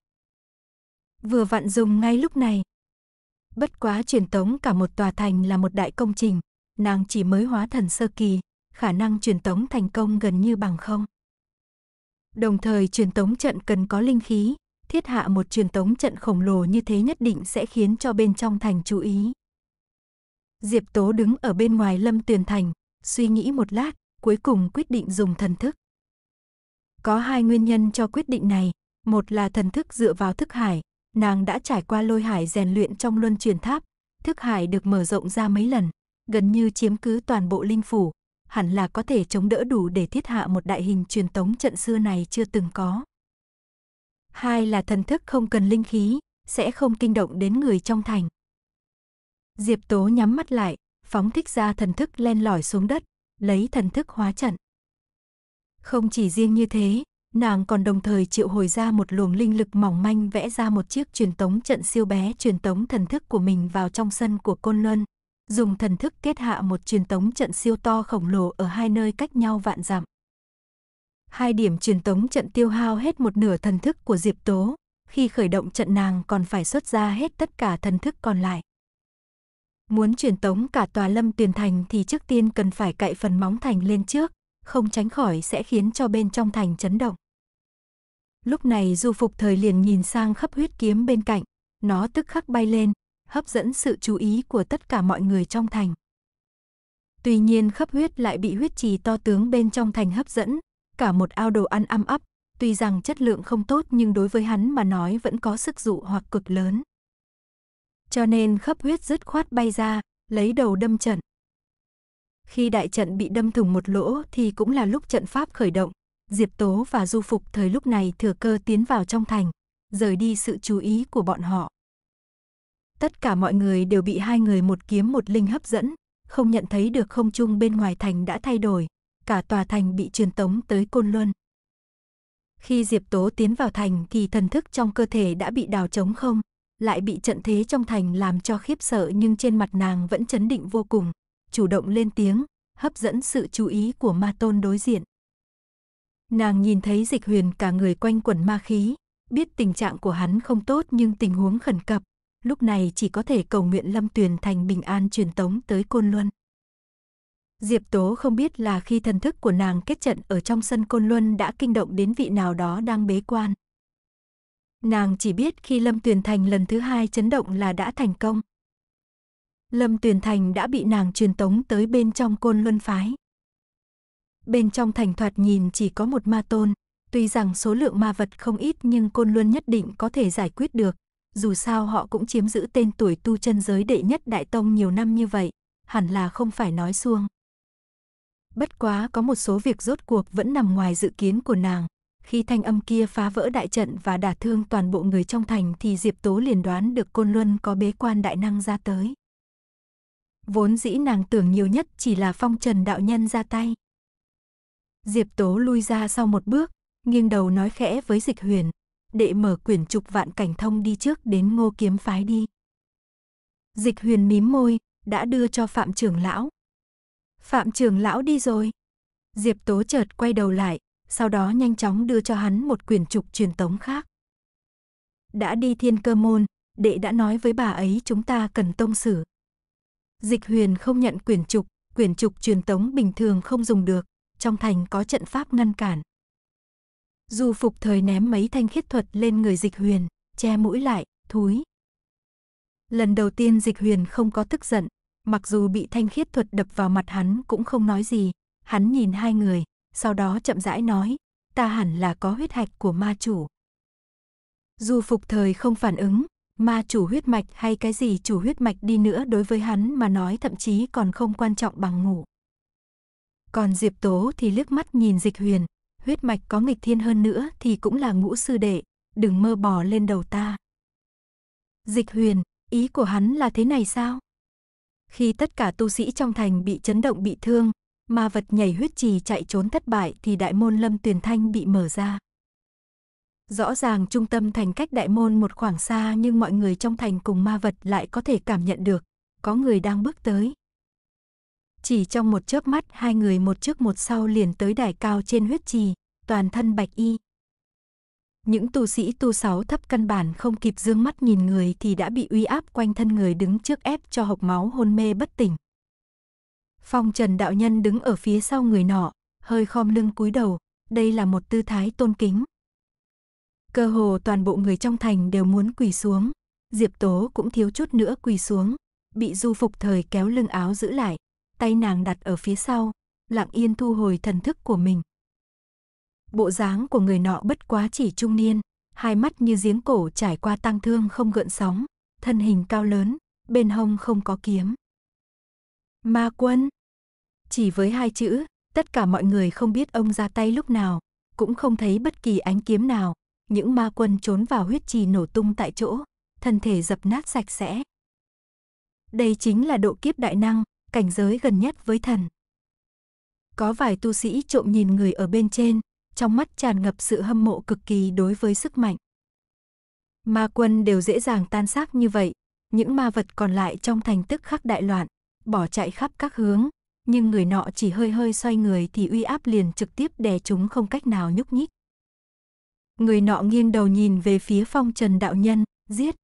Vừa vặn dùng ngay lúc này. Bất quá truyền tống cả một tòa thành là một đại công trình, nàng chỉ mới hóa thần sơ kỳ, khả năng truyền tống thành công gần như bằng không. Đồng thời truyền tống trận cần có linh khí, thiết hạ một truyền tống trận khổng lồ như thế nhất định sẽ khiến cho bên trong thành chú ý. Diệp Tố đứng ở bên ngoài Lâm Tuyền Thành, suy nghĩ một lát, cuối cùng quyết định dùng thần thức. Có hai nguyên nhân cho quyết định này, một là thần thức dựa vào thức hải, nàng đã trải qua lôi hải rèn luyện trong luân truyền tháp, thức hải được mở rộng ra mấy lần, gần như chiếm cứ toàn bộ linh phủ, hẳn là có thể chống đỡ đủ để thiết hạ một đại hình truyền tống trận xưa này chưa từng có. Hai là thần thức không cần linh khí, sẽ không kinh động đến người trong thành. Diệp Tố nhắm mắt lại, phóng thích ra thần thức len lỏi xuống đất, lấy thần thức hóa trận. Không chỉ riêng như thế, nàng còn đồng thời triệu hồi ra một luồng linh lực mỏng manh vẽ ra một chiếc truyền tống trận siêu bé truyền tống thần thức của mình vào trong sân của Côn Luân, dùng thần thức kết hạ một truyền tống trận siêu to khổng lồ ở hai nơi cách nhau vạn dặm. Hai điểm truyền tống trận tiêu hao hết một nửa thần thức của Diệp Tố, khi khởi động trận nàng còn phải xuất ra hết tất cả thần thức còn lại. Muốn truyền tống cả tòa lâm tuyền thành thì trước tiên cần phải cậy phần móng thành lên trước, không tránh khỏi sẽ khiến cho bên trong thành chấn động. Lúc này du phục thời liền nhìn sang khắp huyết kiếm bên cạnh, nó tức khắc bay lên, hấp dẫn sự chú ý của tất cả mọi người trong thành. Tuy nhiên khắp huyết lại bị huyết trì to tướng bên trong thành hấp dẫn, cả một ao đồ ăn âm ấp, tuy rằng chất lượng không tốt nhưng đối với hắn mà nói vẫn có sức dụ hoặc cực lớn cho nên khắp huyết dứt khoát bay ra, lấy đầu đâm trận. Khi đại trận bị đâm thủng một lỗ thì cũng là lúc trận pháp khởi động, Diệp Tố và Du Phục thời lúc này thừa cơ tiến vào trong thành, rời đi sự chú ý của bọn họ. Tất cả mọi người đều bị hai người một kiếm một linh hấp dẫn, không nhận thấy được không trung bên ngoài thành đã thay đổi, cả tòa thành bị truyền tống tới Côn Luân. Khi Diệp Tố tiến vào thành thì thần thức trong cơ thể đã bị đào trống không, lại bị trận thế trong thành làm cho khiếp sợ nhưng trên mặt nàng vẫn chấn định vô cùng, chủ động lên tiếng, hấp dẫn sự chú ý của ma tôn đối diện. Nàng nhìn thấy dịch huyền cả người quanh quẩn ma khí, biết tình trạng của hắn không tốt nhưng tình huống khẩn cấp, lúc này chỉ có thể cầu nguyện Lâm Tuyền thành bình an truyền tống tới Côn Luân. Diệp Tố không biết là khi thần thức của nàng kết trận ở trong sân Côn Luân đã kinh động đến vị nào đó đang bế quan, Nàng chỉ biết khi Lâm Tuyền Thành lần thứ hai chấn động là đã thành công. Lâm Tuyền Thành đã bị nàng truyền tống tới bên trong côn luân phái. Bên trong thành thoạt nhìn chỉ có một ma tôn, tuy rằng số lượng ma vật không ít nhưng côn luân nhất định có thể giải quyết được. Dù sao họ cũng chiếm giữ tên tuổi tu chân giới đệ nhất đại tông nhiều năm như vậy, hẳn là không phải nói xuông. Bất quá có một số việc rốt cuộc vẫn nằm ngoài dự kiến của nàng, khi thanh âm kia phá vỡ đại trận và đả thương toàn bộ người trong thành thì Diệp Tố liền đoán được Côn Luân có bế quan đại năng ra tới. Vốn dĩ nàng tưởng nhiều nhất chỉ là phong trần đạo nhân ra tay. Diệp Tố lui ra sau một bước, nghiêng đầu nói khẽ với Dịch Huyền, đệ mở quyển trục vạn cảnh thông đi trước đến ngô kiếm phái đi. Dịch Huyền mím môi, đã đưa cho Phạm trưởng lão. Phạm trưởng lão đi rồi. Diệp Tố chợt quay đầu lại, sau đó nhanh chóng đưa cho hắn một quyển trục truyền tống khác. Đã đi thiên cơ môn, đệ đã nói với bà ấy chúng ta cần tông sử. Dịch huyền không nhận quyển trục, quyển trục truyền tống bình thường không dùng được, trong thành có trận pháp ngăn cản. Du phục thời ném mấy thanh khiết thuật lên người dịch huyền, che mũi lại, thúi. Lần đầu tiên dịch huyền không có tức giận, mặc dù bị thanh khiết thuật đập vào mặt hắn cũng không nói gì, hắn nhìn hai người, sau đó chậm rãi nói, ta hẳn là có huyết hạch của ma chủ. Dù phục thời không phản ứng, ma chủ huyết mạch hay cái gì chủ huyết mạch đi nữa đối với hắn mà nói thậm chí còn không quan trọng bằng ngủ. Còn Diệp Tố thì liếc mắt nhìn Dịch Huyền, huyết mạch có nghịch thiên hơn nữa thì cũng là ngũ sư đệ, đừng mơ bò lên đầu ta. Dịch Huyền, ý của hắn là thế này sao? Khi tất cả tu sĩ trong thành bị chấn động bị thương, Ma vật nhảy huyết trì chạy trốn thất bại thì đại môn Lâm Tuyền Thanh bị mở ra. Rõ ràng trung tâm thành cách đại môn một khoảng xa nhưng mọi người trong thành cùng ma vật lại có thể cảm nhận được, có người đang bước tới. Chỉ trong một chớp mắt hai người một trước một sau liền tới đài cao trên huyết trì, toàn thân bạch y. Những tu sĩ tu sáu thấp căn bản không kịp dương mắt nhìn người thì đã bị uy áp quanh thân người đứng trước ép cho hộc máu hôn mê bất tỉnh. Phong Trần đạo nhân đứng ở phía sau người nọ, hơi khom lưng cúi đầu, đây là một tư thái tôn kính. Cơ hồ toàn bộ người trong thành đều muốn quỳ xuống, Diệp Tố cũng thiếu chút nữa quỳ xuống, bị Du Phục thời kéo lưng áo giữ lại, tay nàng đặt ở phía sau, lặng yên thu hồi thần thức của mình. Bộ dáng của người nọ bất quá chỉ trung niên, hai mắt như giếng cổ trải qua tăng thương không gợn sóng, thân hình cao lớn, bên hông không có kiếm. Ma quân, chỉ với hai chữ, tất cả mọi người không biết ông ra tay lúc nào, cũng không thấy bất kỳ ánh kiếm nào. Những ma quân trốn vào huyết trì nổ tung tại chỗ, thân thể dập nát sạch sẽ. Đây chính là độ kiếp đại năng, cảnh giới gần nhất với thần. Có vài tu sĩ trộm nhìn người ở bên trên, trong mắt tràn ngập sự hâm mộ cực kỳ đối với sức mạnh. Ma quân đều dễ dàng tan xác như vậy, những ma vật còn lại trong thành tức khắc đại loạn, bỏ chạy khắp các hướng, nhưng người nọ chỉ hơi hơi xoay người thì uy áp liền trực tiếp đè chúng không cách nào nhúc nhích. Người nọ nghiêng đầu nhìn về phía phong trần đạo nhân, giết.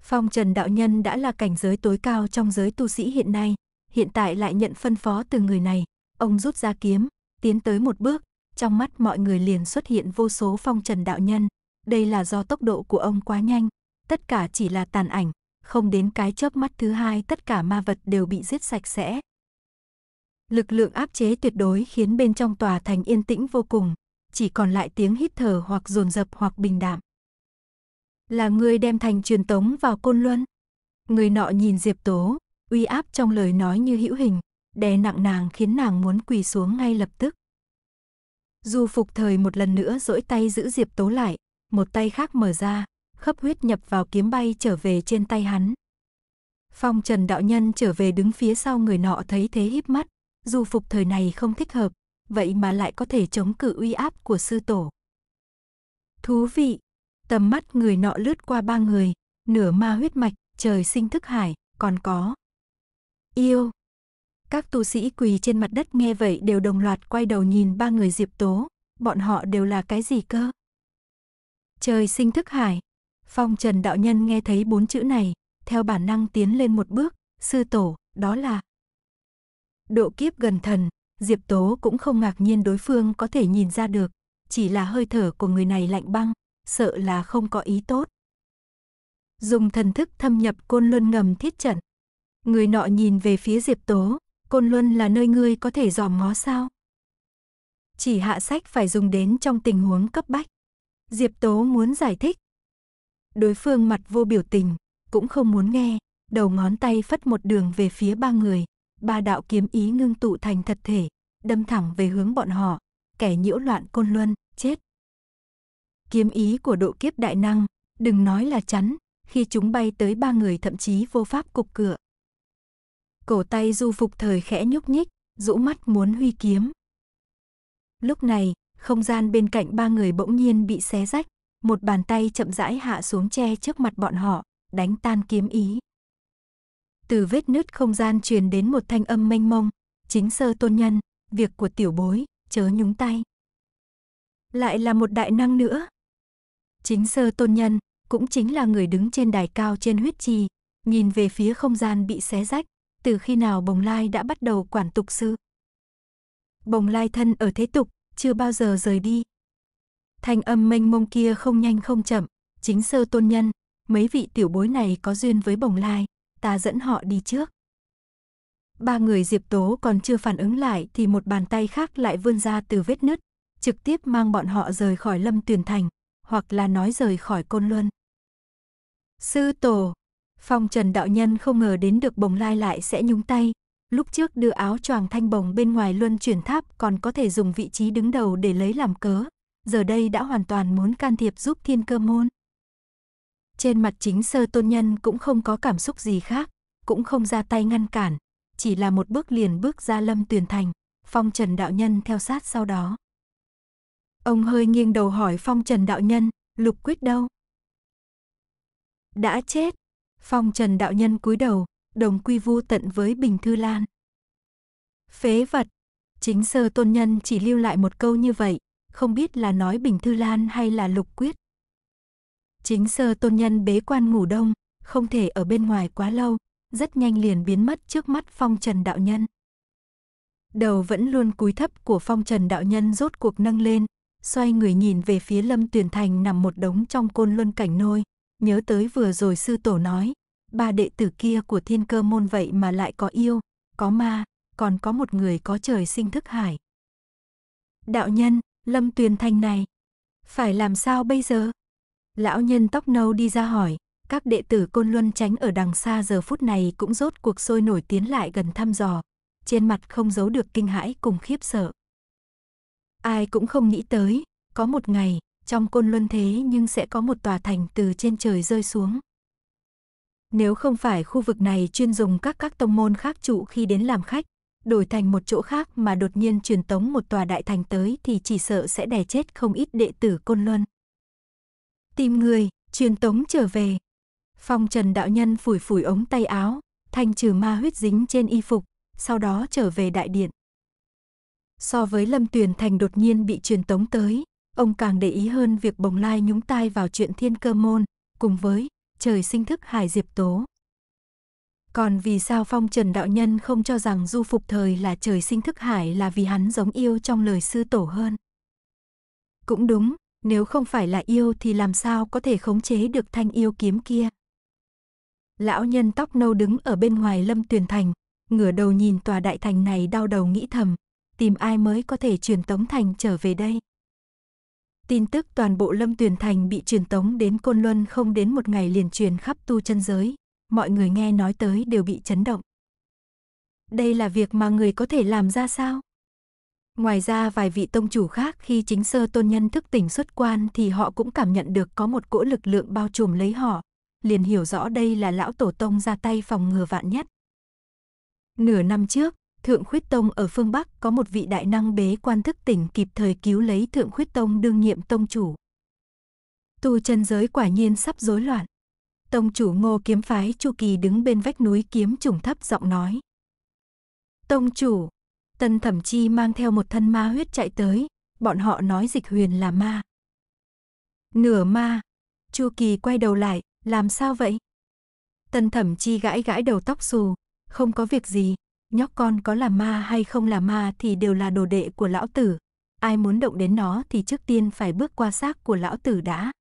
Phong trần đạo nhân đã là cảnh giới tối cao trong giới tu sĩ hiện nay, hiện tại lại nhận phân phó từ người này, ông rút ra kiếm, tiến tới một bước, trong mắt mọi người liền xuất hiện vô số phong trần đạo nhân, đây là do tốc độ của ông quá nhanh, tất cả chỉ là tàn ảnh, không đến cái chớp mắt thứ hai tất cả ma vật đều bị giết sạch sẽ, Lực lượng áp chế tuyệt đối khiến bên trong tòa thành yên tĩnh vô cùng, chỉ còn lại tiếng hít thở hoặc dồn dập hoặc bình đạm. Là người đem thành truyền tống vào côn luân. Người nọ nhìn Diệp Tố, uy áp trong lời nói như hữu hình, đè nặng nàng khiến nàng muốn quỳ xuống ngay lập tức. Du phục thời một lần nữa dỗi tay giữ Diệp Tố lại, một tay khác mở ra, khắp huyết nhập vào kiếm bay trở về trên tay hắn. Phong Trần đạo nhân trở về đứng phía sau người nọ thấy thế híp mắt, dù phục thời này không thích hợp, vậy mà lại có thể chống cự uy áp của sư tổ. Thú vị, tầm mắt người nọ lướt qua ba người, nửa ma huyết mạch, trời sinh thức hải, còn có. Yêu. Các tu sĩ quỳ trên mặt đất nghe vậy đều đồng loạt quay đầu nhìn ba người Diệp Tố, bọn họ đều là cái gì cơ? Trời sinh thức hải. Phong Trần đạo nhân nghe thấy bốn chữ này, theo bản năng tiến lên một bước, sư tổ, đó là Độ kiếp gần thần, Diệp Tố cũng không ngạc nhiên đối phương có thể nhìn ra được, chỉ là hơi thở của người này lạnh băng, sợ là không có ý tốt. Dùng thần thức thâm nhập côn luân ngầm thiết trận. Người nọ nhìn về phía Diệp Tố, côn luân là nơi ngươi có thể dòm ngó sao. Chỉ hạ sách phải dùng đến trong tình huống cấp bách. Diệp Tố muốn giải thích. Đối phương mặt vô biểu tình, cũng không muốn nghe, đầu ngón tay phất một đường về phía ba người, ba đạo kiếm ý ngưng tụ thành thật thể, đâm thẳng về hướng bọn họ, kẻ nhiễu loạn côn luân, chết. Kiếm ý của độ kiếp đại năng, đừng nói là chắn, khi chúng bay tới ba người thậm chí vô pháp cục cửa. Cổ tay du phục thời khẽ nhúc nhích, rũ mắt muốn huy kiếm. Lúc này, không gian bên cạnh ba người bỗng nhiên bị xé rách, một bàn tay chậm rãi hạ xuống che trước mặt bọn họ, đánh tan kiếm ý từ vết nứt không gian truyền đến một thanh âm mênh mông, chính sơ tôn nhân, việc của tiểu bối, chớ nhúng tay. Lại là một đại năng nữa. Chính sơ tôn nhân, cũng chính là người đứng trên đài cao trên huyết trì, nhìn về phía không gian bị xé rách, từ khi nào bồng lai đã bắt đầu quản tục sư. Bồng lai thân ở thế tục, chưa bao giờ rời đi. Thanh âm mênh mông kia không nhanh không chậm, chính sơ tôn nhân, mấy vị tiểu bối này có duyên với bồng lai, ta dẫn họ đi trước. Ba người Diệp Tố còn chưa phản ứng lại thì một bàn tay khác lại vươn ra từ vết nứt, trực tiếp mang bọn họ rời khỏi Lâm Tuyền Thành, hoặc là nói rời khỏi Côn Luân. Sư Tổ, Phong Trần Đạo Nhân không ngờ đến được bồng lai lại sẽ nhúng tay, lúc trước đưa áo choàng thanh bồng bên ngoài luân chuyển tháp còn có thể dùng vị trí đứng đầu để lấy làm cớ, giờ đây đã hoàn toàn muốn can thiệp giúp thiên cơ môn. Trên mặt chính sơ tôn nhân cũng không có cảm xúc gì khác, cũng không ra tay ngăn cản, chỉ là một bước liền bước ra lâm tuyền thành, phong trần đạo nhân theo sát sau đó. Ông hơi nghiêng đầu hỏi phong trần đạo nhân, lục quyết đâu? Đã chết, phong trần đạo nhân cúi đầu, đồng quy vu tận với bình thư lan. Phế vật, chính sơ tôn nhân chỉ lưu lại một câu như vậy, không biết là nói bình thư lan hay là lục quyết. Chính sơ tôn nhân bế quan ngủ đông, không thể ở bên ngoài quá lâu, rất nhanh liền biến mất trước mắt phong trần đạo nhân. Đầu vẫn luôn cúi thấp của phong trần đạo nhân rốt cuộc nâng lên, xoay người nhìn về phía lâm tuyển thành nằm một đống trong côn luân cảnh nôi, nhớ tới vừa rồi sư tổ nói, ba đệ tử kia của thiên cơ môn vậy mà lại có yêu, có ma, còn có một người có trời sinh thức hải. Đạo nhân, lâm tuyển thành này, phải làm sao bây giờ? Lão nhân tóc nâu đi ra hỏi, các đệ tử Côn Luân tránh ở đằng xa giờ phút này cũng rốt cuộc sôi nổi tiến lại gần thăm dò, trên mặt không giấu được kinh hãi cùng khiếp sợ. Ai cũng không nghĩ tới, có một ngày, trong Côn Luân thế nhưng sẽ có một tòa thành từ trên trời rơi xuống. Nếu không phải khu vực này chuyên dùng các các tông môn khác trụ khi đến làm khách, đổi thành một chỗ khác mà đột nhiên truyền tống một tòa đại thành tới thì chỉ sợ sẽ đè chết không ít đệ tử Côn Luân. Tìm người, truyền tống trở về. Phong Trần đạo nhân phủi phủi ống tay áo, thanh trừ ma huyết dính trên y phục, sau đó trở về đại điện. So với Lâm Tuyền Thành đột nhiên bị truyền tống tới, ông càng để ý hơn việc bồng lai nhúng tai vào chuyện thiên cơ môn, cùng với trời sinh thức hải diệp tố. Còn vì sao phong trần đạo nhân không cho rằng du phục thời là trời sinh thức hải là vì hắn giống yêu trong lời sư tổ hơn? Cũng đúng, nếu không phải là yêu thì làm sao có thể khống chế được thanh yêu kiếm kia. Lão nhân tóc nâu đứng ở bên ngoài lâm tuyền thành, ngửa đầu nhìn tòa đại thành này đau đầu nghĩ thầm, tìm ai mới có thể truyền tống thành trở về đây. Tin tức toàn bộ lâm tuyền thành bị truyền tống đến Côn Luân không đến một ngày liền truyền khắp tu chân giới, mọi người nghe nói tới đều bị chấn động. Đây là việc mà người có thể làm ra sao? Ngoài ra vài vị tông chủ khác khi chính sơ tôn nhân thức tỉnh xuất quan thì họ cũng cảm nhận được có một cỗ lực lượng bao trùm lấy họ, liền hiểu rõ đây là lão tổ tông ra tay phòng ngừa vạn nhất. Nửa năm trước, Thượng Khuyết Tông ở phương Bắc có một vị đại năng bế quan thức tỉnh kịp thời cứu lấy Thượng Khuyết Tông đương nhiệm tông chủ. Tu chân giới quả nhiên sắp rối loạn. Tông chủ ngô kiếm phái Chu Kỳ đứng bên vách núi kiếm trùng thấp giọng nói. Tông chủ, Tân Thẩm Chi mang theo một thân ma huyết chạy tới, bọn họ nói Dịch Huyền là ma. Nửa ma. Chu Kỳ quay đầu lại, làm sao vậy? Tân Thẩm Chi gãi gãi đầu tóc xù, không có việc gì, nhóc con có là ma hay không là ma thì đều là đồ đệ của lão tử, ai muốn động đến nó thì trước tiên phải bước qua xác của lão tử đã.